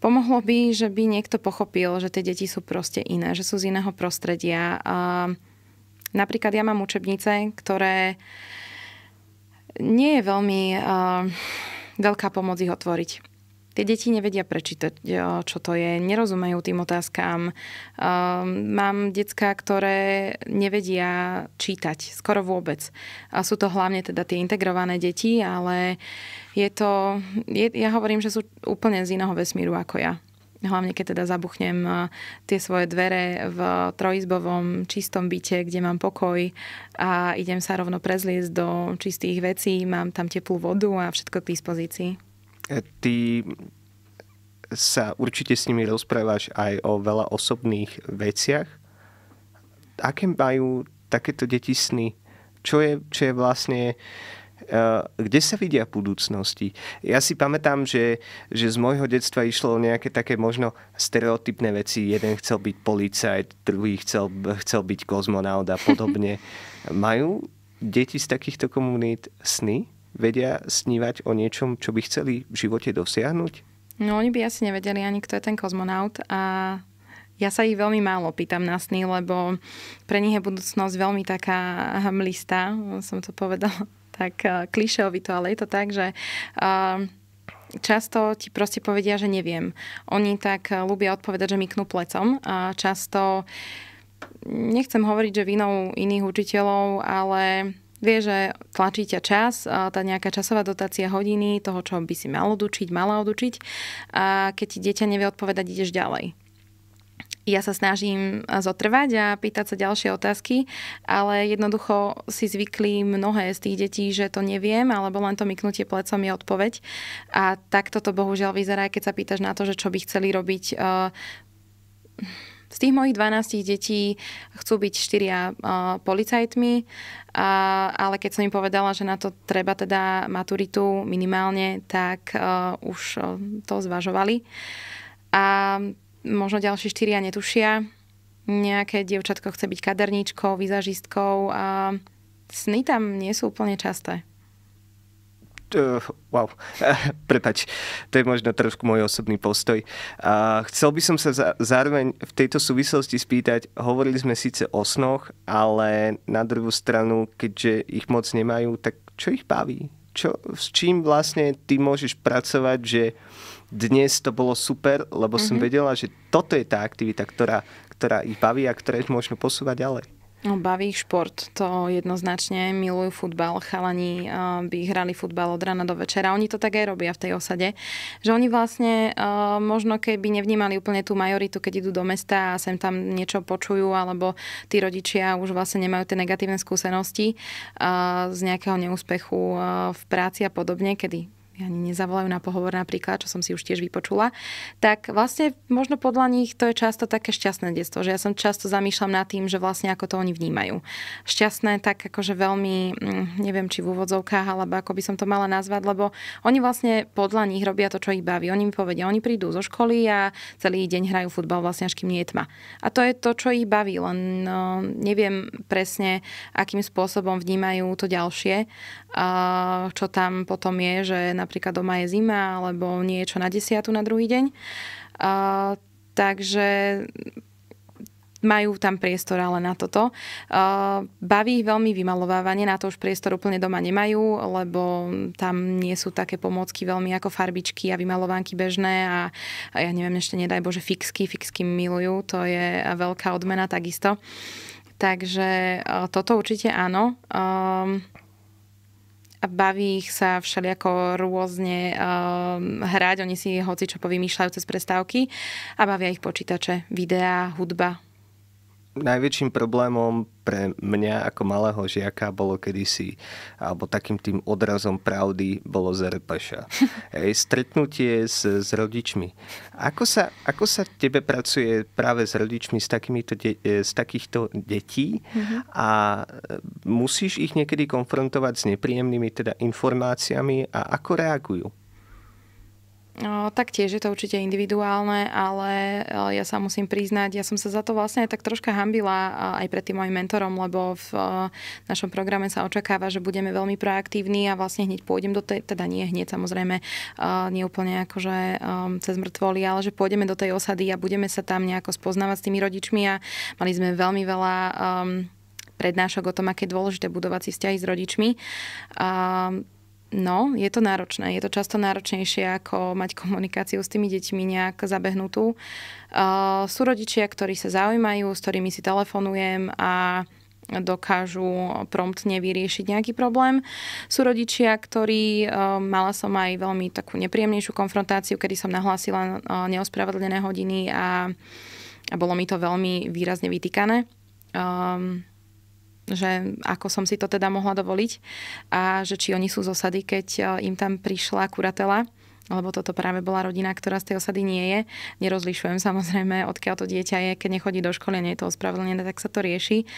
B: pomohlo by, že by niekto pochopil, že tie deti sú proste iné, že sú z iného prostredia. Uh, napríklad ja mám učebnice, ktoré nie je veľmi uh, veľká pomoc ich otvoriť Tie deti nevedia prečítať, e, čo to je, nerozumejú tým otázkam. E, mám decka, ktoré nevedia čítať skoro vôbec. A sú to hlavne teda tie integrované deti, ale je to, je, ja hovorím, že sú úplne z iného vesmíru ako ja hlavne keď teda zabuchnem e, tie svoje dvere v trojizbovom čistom byte, kde mám pokoj a idem sa rovno prezliesť do čistých vecí, mám tam teplú vodu a všetko k dispozícii
A: ty sa určite s nimi rozprávaš aj o veľa osobných veciach. Aké majú takéto deti sny? Čo je, čo je vlastne e, kde sa vidia v budúcnosti. Ja si pamätám, že, že z môjho detstva išlo o nejaké také možno stereotypné veci. Jeden chcel byť policajt, druhý chcel, chcel byť kozmonaut a podobne. Majú deti z takýchto komunít sny? vedia snívať o niečom, čo by chceli v živote dosiahnuť?
B: No oni by asi nevedeli ani, kto je ten kozmonaut a ja sa ich veľmi málo pýtam na sny, lebo pre nich je budúcnosť veľmi taká hmlistá, som to povedala tak eh, klišeovi to, ale je to tak, že eh, často ti proste povedia, že neviem. Oni tak eh, ľúbia odpovedať, že myknú plecom a často mm, nechcem hovoriť, že vinou iných učiteľov, ale vie, že tlačí ťa čas, tá nejaká časová dotácia hodiny toho, čo by si mal odučiť, mala odučiť a keď ti dieťa nevie odpovedať, ideš ďalej ja sa snažím zotrvať a pýtať sa ďalšie otázky, ale jednoducho si zvykli mnohé z tých detí, že to neviem, alebo len to myknutie plecom je odpoveď. A takto to bohužiaľ vyzerá, keď sa pýtaš na to, že čo by chceli robiť. Z tých mojich 12 detí chcú byť štyria policajtmi, a, ale keď som im povedala, že na to treba teda maturitu minimálne, tak uh, už e, to zvažovali. A možno ďalší štyria netušia. Nejaké dievčatko chce byť kaderníčkou, vizažistkou a sny tam nie sú úplne časté
A: uh, wow, prepač, to je možno trošku môj osobný postoj. Uh, chcel by som sa za, zároveň v tejto súvislosti spýtať, hovorili sme síce o snoch, ale na druhú stranu, keďže ich moc nemajú, tak čo ich baví? Čo, s čím vlastne ty môžeš pracovať, že dnes to bolo super, lebo mm-hmm. som mhm. vedela, že toto je tá aktivita, ktorá, ktorá ich baví a ktorá ich možno posúvať ďalej.
B: No, baví ich šport, to jednoznačne. Milujú futbal, chalani eh, by hrali futbal od rana do večera. Oni to tak aj robia v tej osade, že oni vlastne eh, možno keby nevnímali úplne tú majoritu, keď idú do mesta a sem tam niečo počujú, alebo tí rodičia už vlastne nemajú tie negatívne skúsenosti eh, z nejakého neúspechu v práci a podobne, kedy ani nezavolajú na pohovor napríklad, čo som si už tiež vypočula, tak vlastne možno podľa nich to je často také šťastné detstvo, že ja som často zamýšľam nad tým, že vlastne ako to oni vnímajú. Šťastné tak akože veľmi, mm, neviem či v úvodzovkách, alebo ako by som to mala nazvať, lebo oni vlastne podľa nich robia to, čo ich baví. Oni mi povedia, oni prídu zo školy a celý deň hrajú futbal vlastne až kým nie je tma. A to je to, čo ich baví, len no, neviem presne, akým spôsobom vnímajú to ďalšie, čo tam potom je, že na napríklad doma je zima alebo niečo na desiatu na druhý deň. Uh, takže majú tam priestor ale na toto. Baví ich veľmi vymalovávanie, na to už priestor úplne doma nemajú, lebo tam nie sú také pomôcky veľmi ako farbičky a vymalovánky bežné a, a ja neviem, ešte nedaj Bože fixky, fixky milujú, to je veľká odmena takisto. Takže toto určite áno. Uh, a baví ich sa všelijako rôzne um, hrať. Oni si hoci čo povymýšľajú cez prestávky a bavia ich počítače, videá, hudba,
A: najväčším problémom pre mňa ako malého žiaka bolo kedysi, alebo takým tým odrazom pravdy bolo ZRPŠ. Hej, stretnutie s, s rodičmi. Ako sa, ako sa tebe pracuje práve s rodičmi z, takýmito de- z e, takýchto detí mm-hmm. a e, musíš ich niekedy konfrontovať s nepríjemnými teda informáciami a ako reagujú?
B: No, tiež je to určite individuálne, ale e, ja sa musím priznať, ja som sa za to vlastne aj tak troška hambila e, aj pred tým mojim mentorom, lebo v e, našom programe sa očakáva, že budeme veľmi proaktívni a vlastne hneď pôjdem do tej, teda nie hneď samozrejme, nie úplne akože cez mŕtvoly, ale že pôjdeme do tej osady a budeme sa tam nejako spoznávať s tými rodičmi a mali sme veľmi veľa prednášok o tom, aké je dôležité budovať si vzťahy s rodičmi. No, je to náročné. Je to často náročnejšie, ako mať komunikáciu s tými deťmi nejak zabehnutú. Uh, sú rodičia, ktorí sa zaujímajú, s ktorými si telefonujem a dokážu promptne vyriešiť nejaký problém. Sú rodičia, ktorí, uh, mala som aj veľmi takú nepríjemnejšiu konfrontáciu, kedy som nahlásila uh, neospravedlené hodiny a, a bolo mi to veľmi výrazne vytýkané. Um, že ako som si to teda mohla dovoliť a že či oni sú z osady, keď e, im tam prišla kuratela lebo toto práve bola rodina, ktorá z tej osady nie je. Nerozlišujem samozrejme, odkiaľ to dieťa je, keď nechodí do školy nie je to ospravedlnené, tak sa to rieši.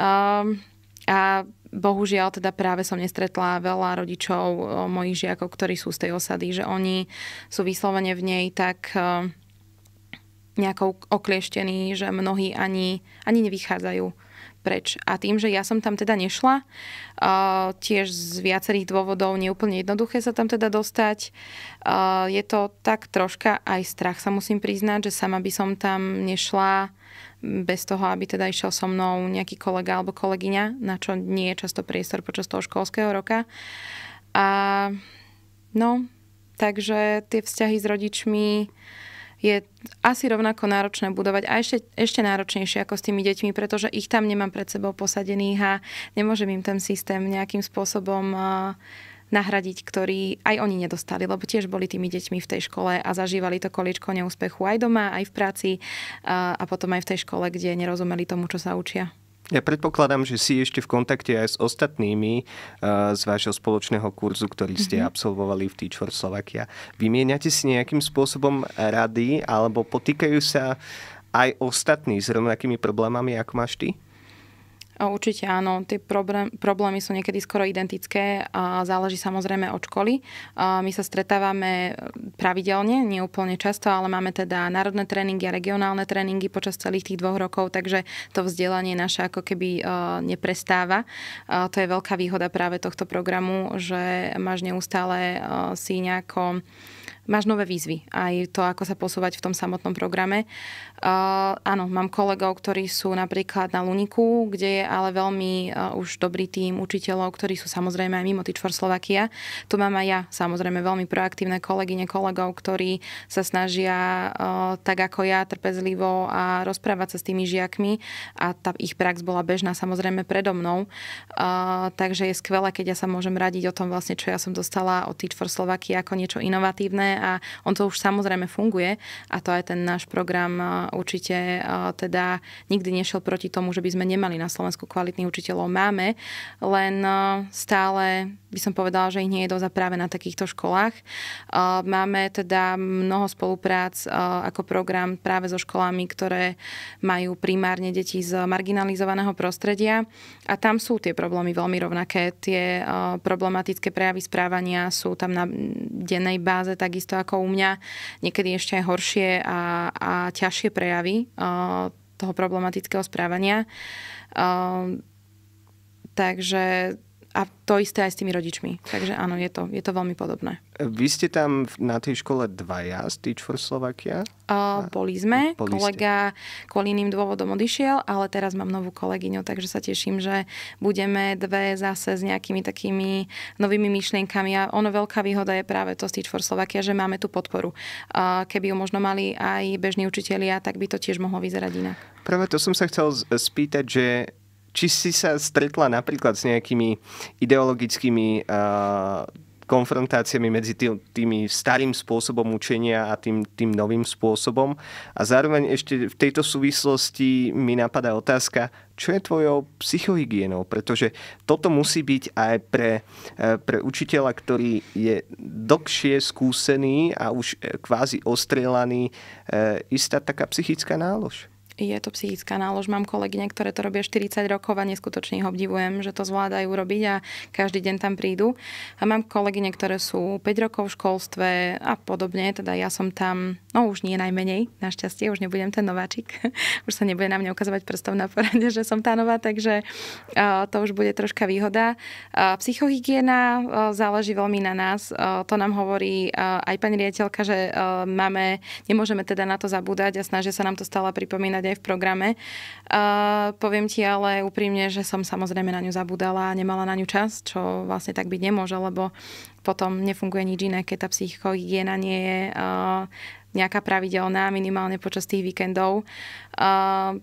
B: Um, a bohužiaľ teda práve som nestretla veľa rodičov e, mojich žiakov, ktorí sú z tej osady, že oni sú vyslovene v nej tak um, e, nejakou oklieštení, že mnohí ani, ani nevychádzajú preč. A tým, že ja som tam teda nešla, uh, tiež z viacerých dôvodov, neúplne jednoduché sa tam teda dostať, uh, je to tak troška aj strach sa musím priznať, že sama by som tam nešla bez toho, aby teda išiel so mnou nejaký kolega alebo kolegyňa, na čo nie je často priestor počas toho školského roka. A no, takže tie vzťahy s rodičmi je asi rovnako náročné budovať a ešte, ešte náročnejšie ako s tými deťmi, pretože ich tam nemám pred sebou posadených a nemôžem im ten systém nejakým spôsobom nahradiť, ktorý aj oni nedostali, lebo tiež boli tými deťmi v tej škole a zažívali to količko neúspechu aj doma, aj v práci a potom aj v tej škole, kde nerozumeli tomu, čo sa učia.
A: Ja predpokladám, že si ešte v kontakte aj s ostatnými uh, z vášho spoločného kurzu, ktorý ste mm-hmm. absolvovali v Teach for Slovakia. Vymieňate si nejakým spôsobom rady alebo potýkajú sa aj ostatní s rovnakými problémami, ako máš ty?
B: Určite áno, tie problémy sú niekedy skoro identické a záleží samozrejme od školy. My sa stretávame e, pravidelne, nie úplne často, ale máme teda národné tréningy a regionálne tréningy počas celých tých dvoch rokov, takže to vzdelanie naše ako keby e, neprestáva. To je veľká výhoda práve tohto programu, že máš neustále e, si nejako máš nové výzvy. Aj to, ako sa posúvať v tom samotnom programe. Uh, áno, mám kolegov, ktorí sú napríklad na Luniku, kde je ale veľmi uh, už dobrý tím učiteľov, ktorí sú samozrejme aj mimo Teach Slovakia. Tu mám aj ja samozrejme veľmi proaktívne kolegyne, kolegov, ktorí sa snažia uh, tak ako ja trpezlivo a rozprávať sa s tými žiakmi a tá ich prax bola bežná samozrejme predo mnou. Uh, takže je skvelé, keď ja sa môžem radiť o tom vlastne, čo ja som dostala od Teach for Slovakia ako niečo inovatívne a on to už samozrejme funguje a to aj ten náš program e, určite e, teda nikdy nešiel proti tomu, že by sme nemali na Slovensku kvalitných učiteľov. Máme, len e, stále by som povedala, že ich nie je dosť práve na takýchto školách. Máme teda mnoho spoluprác ako program práve so školami, ktoré majú primárne deti z marginalizovaného prostredia a tam sú tie problémy veľmi rovnaké. Tie problematické prejavy správania sú tam na dennej báze takisto takisto ako u mňa, niekedy ešte aj horšie a, a ťažšie prejavy uh, toho problematického správania. Uh, takže a to isté aj s tými rodičmi. Takže áno, je to, je to veľmi podobné.
A: Vy ste tam na tej škole dvaja z Teach for Slovakia?
B: Uh, boli sme. Boli Kolega ste. kvôli iným dôvodom odišiel, ale teraz mám novú kolegyňu, takže sa teším, že budeme dve zase s nejakými takými novými myšlienkami. A ono veľká výhoda je práve to z Teach for Slovakia, že máme tú podporu. Uh, keby ju možno mali aj bežní učitelia, tak by to tiež mohlo vyzerať inak.
A: Práve to som sa chcel spýtať, že či si sa stretla napríklad s nejakými ideologickými uh, konfrontáciami medzi tý, tými starým spôsobom učenia a tým, tým novým spôsobom. A zároveň ešte v tejto súvislosti mi napadá otázka, čo je tvojou psychohygienou, pretože toto musí byť aj pre, eh, pre učiteľa, ktorý je dlhšie skúsený a už eh, kvázi ostrelaný, istá taká psychická nálož
B: je to psychická nálož. Mám kolegyne, ktoré to robia 40 rokov a neskutočne ich obdivujem, že to zvládajú robiť a každý deň tam prídu. A mám kolegyne, ktoré sú 5 rokov v školstve a podobne, teda ja som tam, no už nie najmenej, našťastie, už nebudem ten nováčik, už sa nebude na mňa ukazovať prstom na porade, že som tá nová, takže to už bude troška výhoda. Psychohygiena záleží veľmi na nás, to nám hovorí aj pani riaditeľka, že máme, nemôžeme teda na to zabúdať a snažia sa nám to stále pripomínať v programe. Uh, poviem ti ale úprimne, že som samozrejme na ňu zabudala a nemala na ňu čas, čo vlastne tak byť nemôže, lebo potom nefunguje nič iné, keď tá psychohygiena nie je uh, nejaká pravidelná, minimálne počas tých víkendov. Uh,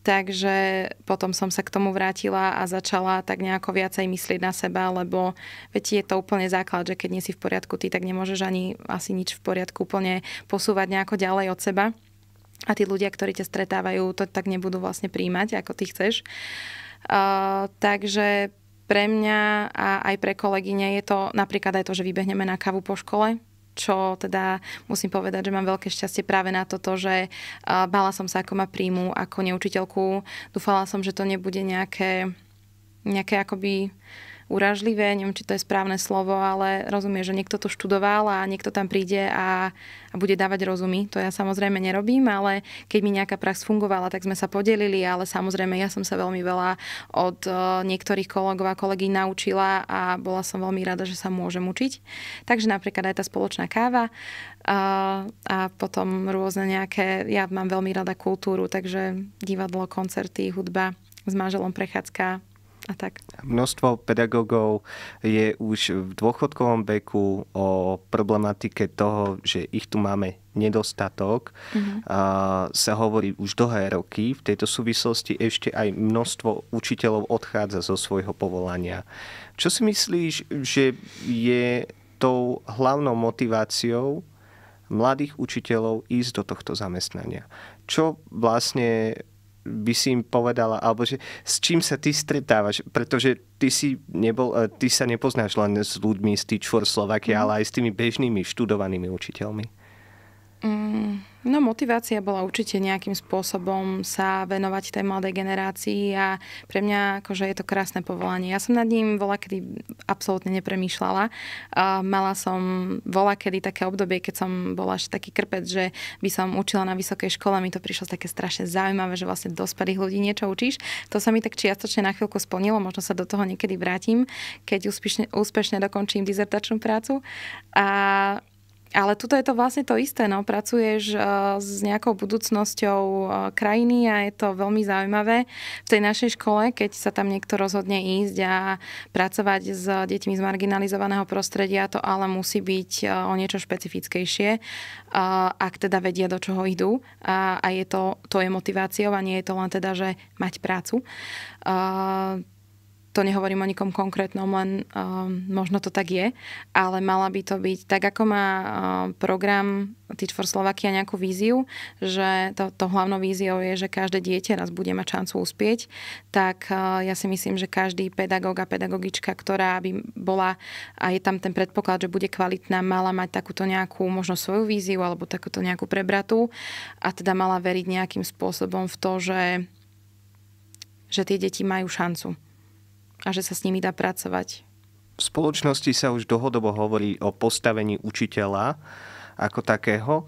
B: Takže potom som sa k tomu vrátila a začala tak nejako viacej myslieť na seba, lebo veď je to úplne základ, že keď nie si v poriadku ty, tak nemôžeš ani asi nič v poriadku úplne posúvať nejako ďalej od seba a tí ľudia, ktorí ťa stretávajú, to tak nebudú vlastne príjmať, ako ty chceš. Uh, takže pre mňa a aj pre kolegyne je to napríklad aj to, že vybehneme na kavu po škole, čo teda musím povedať, že mám veľké šťastie práve na toto, že uh, bala som sa, ako ma príjmu ako neučiteľku. Dúfala som, že to nebude nejaké, nejaké akoby uh, uražlivé, neviem, či to je správne slovo, ale rozumie, že niekto to študoval a niekto tam príde a, a bude dávať rozumy. To ja samozrejme nerobím, ale keď mi nejaká prax fungovala, tak sme sa podelili, ale samozrejme ja som sa veľmi veľa od e, niektorých kolegov a kolegy naučila a bola som veľmi rada, že sa môžem učiť. Takže napríklad aj tá spoločná káva a, e, a potom rôzne nejaké, ja mám veľmi rada kultúru, takže divadlo, koncerty, hudba, s manželom prechádzka a tak.
A: Množstvo pedagógov je už v dôchodkovom veku o problematike toho, že ich tu máme nedostatok, Mm-hmm. a sa hovorí už dlhé roky. V tejto súvislosti ešte aj množstvo učiteľov odchádza zo svojho povolania. Čo si myslíš, že je tou hlavnou motiváciou mladých učiteľov ísť do tohto zamestnania? Čo vlastne by si im povedala, alebo že s čím sa ty stretávaš, pretože ty, si nebol, e, ty sa nepoznáš len s ľuďmi z Teach for Slovakia, mm. ale aj s tými bežnými študovanými učiteľmi.
B: Mm, no motivácia bola určite nejakým spôsobom sa venovať tej mladej generácii a pre mňa akože je to krásne povolanie. Ja som nad ním vola, kedy absolútne nepremýšľala. mala som vola kedy také obdobie, keď som bola až taký krpec, že by som učila na vysokej škole, mi to prišlo také strašne zaujímavé, že vlastne dospelých ľudí niečo učíš. To sa mi tak čiastočne na chvíľku splnilo, možno sa do toho niekedy vrátim, keď úspešne, úspešne dokončím dizertačnú prácu. A ale tuto je to vlastne to isté, no, pracuješ e, s nejakou budúcnosťou e, krajiny a je to veľmi zaujímavé. V tej našej škole, keď sa tam niekto rozhodne ísť a pracovať s deťmi z marginalizovaného prostredia, to ale musí byť e, o niečo špecifickejšie, ak teda vedia, do čoho idú. A je to, to je motiváciou a nie je to len teda, že mať prácu to nehovorím o nikom konkrétnom, len uh, možno to tak je, ale mala by to byť tak, ako má uh, program Teach for Slovakia nejakú víziu, že to, to hlavnou víziou je, že každé dieťa raz bude mať šancu uspieť, tak uh, ja si myslím, že každý pedagóg a pedagogička, ktorá by bola a je tam ten predpoklad, že bude kvalitná, mala mať takúto nejakú možno svoju víziu alebo takúto nejakú prebratú a teda mala veriť nejakým spôsobom v to, že, že tie deti majú šancu a že sa s nimi dá pracovať.
A: V spoločnosti sa už dlhodobo hovorí o postavení učiteľa ako takého.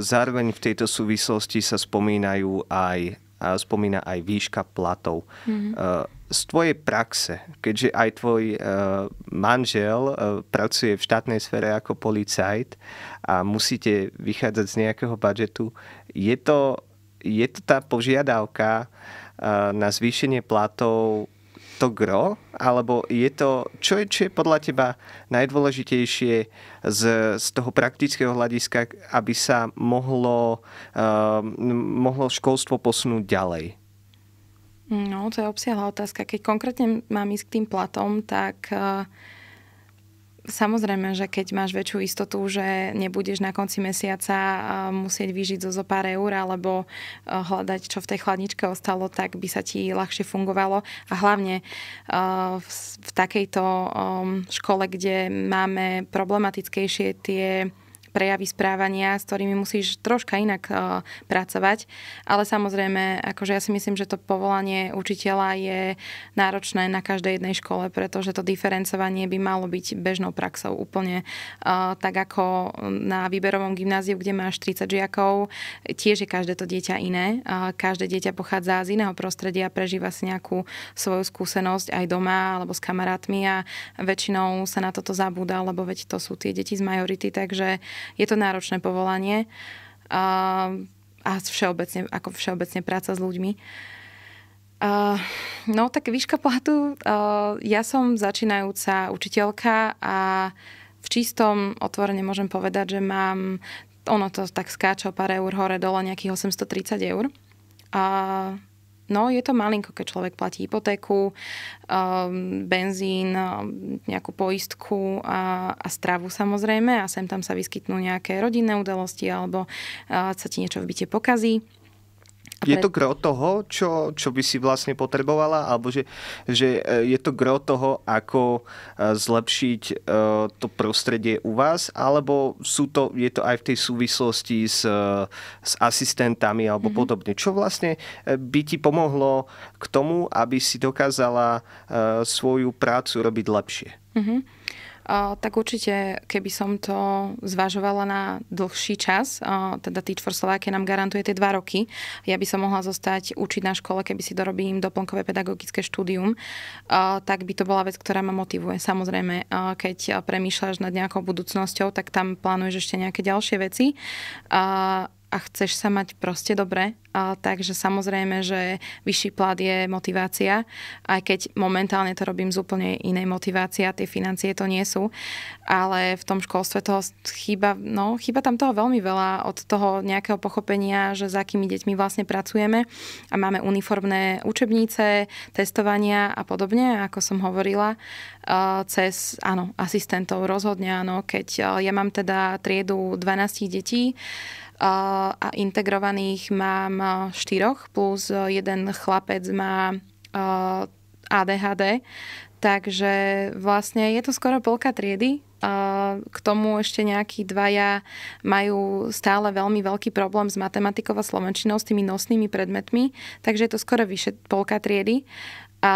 A: Zároveň v tejto súvislosti sa spomínajú aj, spomína aj výška platov. Mm-hmm. Z tvojej praxe, keďže aj tvoj e, manžel e, pracuje v štátnej sfere ako policajt a musíte vychádzať z nejakého budžetu, je to, je to tá požiadavka e, na zvýšenie platov to gro, alebo je to, čo je, čo je podľa teba najdôležitejšie z, z toho praktického hľadiska, aby sa mohlo, uh, mohlo školstvo posunúť ďalej?
B: No, to je obsiahla otázka. Keď konkrétne mám ísť k tým platom, tak uh, Samozrejme, že keď máš väčšiu istotu, že nebudeš na konci mesiaca eh, musieť vyžiť zo zo pár eur alebo eh, hľadať, čo v tej chladničke ostalo, tak by sa ti ľahšie fungovalo. A hlavne eh, v takejto ehm, škole, kde máme problematickejšie tie prejavy správania, s ktorými musíš troška inak e, pracovať. Ale samozrejme, akože ja si myslím, že to povolanie učiteľa je náročné na každej jednej škole, pretože to diferencovanie by malo byť bežnou praxou úplne. E, tak ako na výberovom gymnáziu, kde máš 30 žiakov, tiež je každé to dieťa iné. E, každé dieťa pochádza z iného prostredia, prežíva si nejakú svoju skúsenosť aj doma alebo s kamarátmi a väčšinou sa na toto zabúda, lebo veď to sú tie deti z majority, takže je to náročné povolanie a, a všeobecne, ako všeobecne práca s ľuďmi. Uh, no, tak výška platu. Uh, ja som začínajúca učiteľka a v čistom otvorene môžem povedať, že mám, ono to tak skáča pár eur hore dole, nejakých 830 eur. Uh, No, je to malinko, keď človek platí hypotéku, um, benzín, um, nejakú poistku a, a stravu samozrejme a sem tam sa vyskytnú nejaké rodinné udalosti alebo uh, sa ti niečo v byte pokazí
A: je to gro toho, čo, čo by si vlastne potrebovala, alebo že, že e, je to gro toho, ako e, zlepšiť e, to prostredie u vás, alebo sú to, je to aj v tej súvislosti s, s asistentami alebo mm-hmm. podobne. Čo vlastne by ti pomohlo k tomu, aby si dokázala svoju prácu robiť lepšie?
B: Mm-hmm tak určite, keby som to zvažovala na dlhší čas, teda Teach for Slovakia nám garantuje tie dva roky, ja by som mohla zostať učiť na škole, keby si dorobím doplnkové pedagogické štúdium, tak by to bola vec, ktorá ma motivuje. Samozrejme, keď premýšľaš nad nejakou budúcnosťou, tak tam plánuješ ešte nejaké ďalšie veci a chceš sa mať proste dobre. A, takže samozrejme, že vyšší plat je motivácia, aj keď momentálne to robím z úplne inej motivácie a tie financie to nie sú. Ale v tom školstve toho chýba, no, chýba tam toho veľmi veľa od toho nejakého pochopenia, že za akými deťmi vlastne pracujeme a máme uniformné učebnice, testovania a podobne, ako som hovorila, cez, áno, asistentov rozhodne, áno, keď ja mám teda triedu 12 detí, a integrovaných mám štyroch, plus jeden chlapec má ADHD, takže vlastne je to skoro polka triedy, k tomu ešte nejakí dvaja majú stále veľmi veľký problém s matematikou a slovenčinou, s tými nosnými predmetmi, takže je to skoro vyše polka triedy. A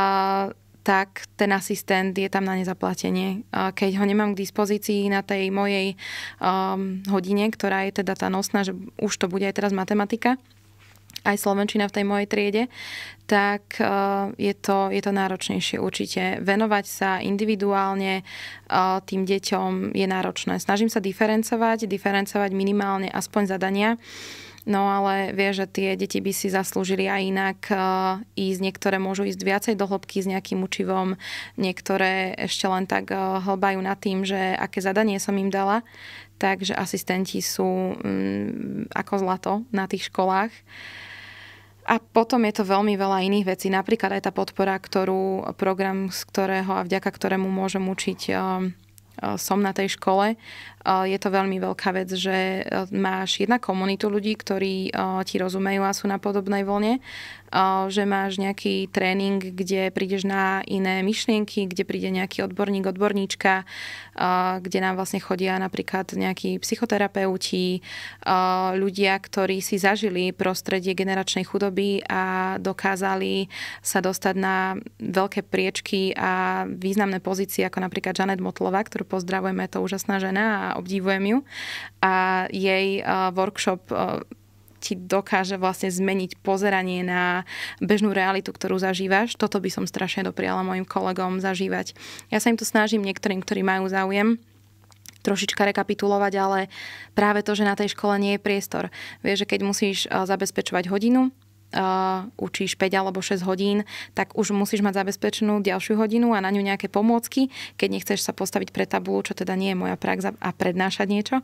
B: tak ten asistent je tam na nezaplatenie. Keď ho nemám k dispozícii na tej mojej um, hodine, ktorá je teda tá nosná, že už to bude aj teraz matematika, aj slovenčina v tej mojej triede, tak uh, je to, je to náročnejšie určite. Venovať sa individuálne uh, tým deťom je náročné. Snažím sa diferencovať, diferencovať minimálne aspoň zadania No ale vie, že tie deti by si zaslúžili aj inak e, ísť. Niektoré môžu ísť viacej do hĺbky s nejakým učivom, niektoré ešte len tak e, hlbajú nad tým, že aké zadanie som im dala. Takže asistenti sú mm, ako zlato na tých školách. A potom je to veľmi veľa iných vecí. Napríklad aj tá podpora, ktorú program, z ktorého a vďaka ktorému môžem učiť e, Eh, som na tej škole. Eh, je to veľmi veľká vec, že eh, máš jedna komunitu ľudí, ktorí ti rozumejú a sú na podobnej vlne, že máš nejaký tréning, kde prídeš na iné myšlienky, kde príde nejaký odborník, odborníčka, kde nám vlastne chodia napríklad nejakí psychoterapeuti, ľudia, ktorí si zažili prostredie generačnej chudoby a dokázali sa dostať na veľké priečky a významné pozície, ako napríklad Janet Motlova, ktorú pozdravujeme, je to úžasná žena a obdivujem ju. A jej e, workshop e, ti dokáže vlastne zmeniť pozeranie na bežnú realitu, ktorú zažívaš. Toto by som strašne dopriala mojim kolegom zažívať. Ja sa im to snažím niektorým, ktorí majú záujem trošička rekapitulovať, ale práve to, že na tej škole nie je priestor. Vieš, že keď musíš e, zabezpečovať hodinu, uh, učíš 5 alebo 6 hodín, tak už musíš mať zabezpečenú ďalšiu hodinu a na ňu nejaké pomôcky, keď nechceš sa postaviť pre tabulu, čo teda nie je moja prax a prednášať niečo,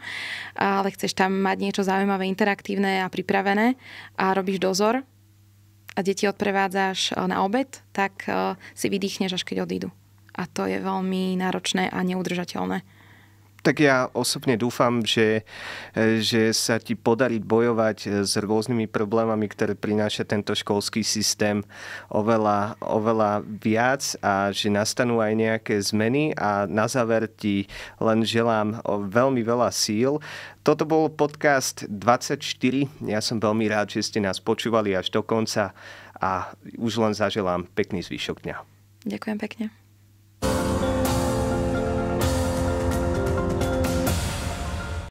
B: ale chceš tam mať niečo zaujímavé, interaktívne a pripravené a robíš dozor a deti odprevádzaš e, na obed, tak uh, si vydýchneš, až keď odídu. A to je veľmi náročné a
A: neudržateľné tak ja osobne dúfam, že, e, že sa ti podarí bojovať e, s rôznymi problémami, ktoré prináša tento školský systém oveľa, oveľa viac a že nastanú aj nejaké zmeny a na záver ti len želám e, veľmi veľa síl. Toto bol podcast 24. Ja som veľmi rád, že ste nás počúvali až do konca a už len zaželám pekný zvyšok dňa.
B: Ďakujem pekne.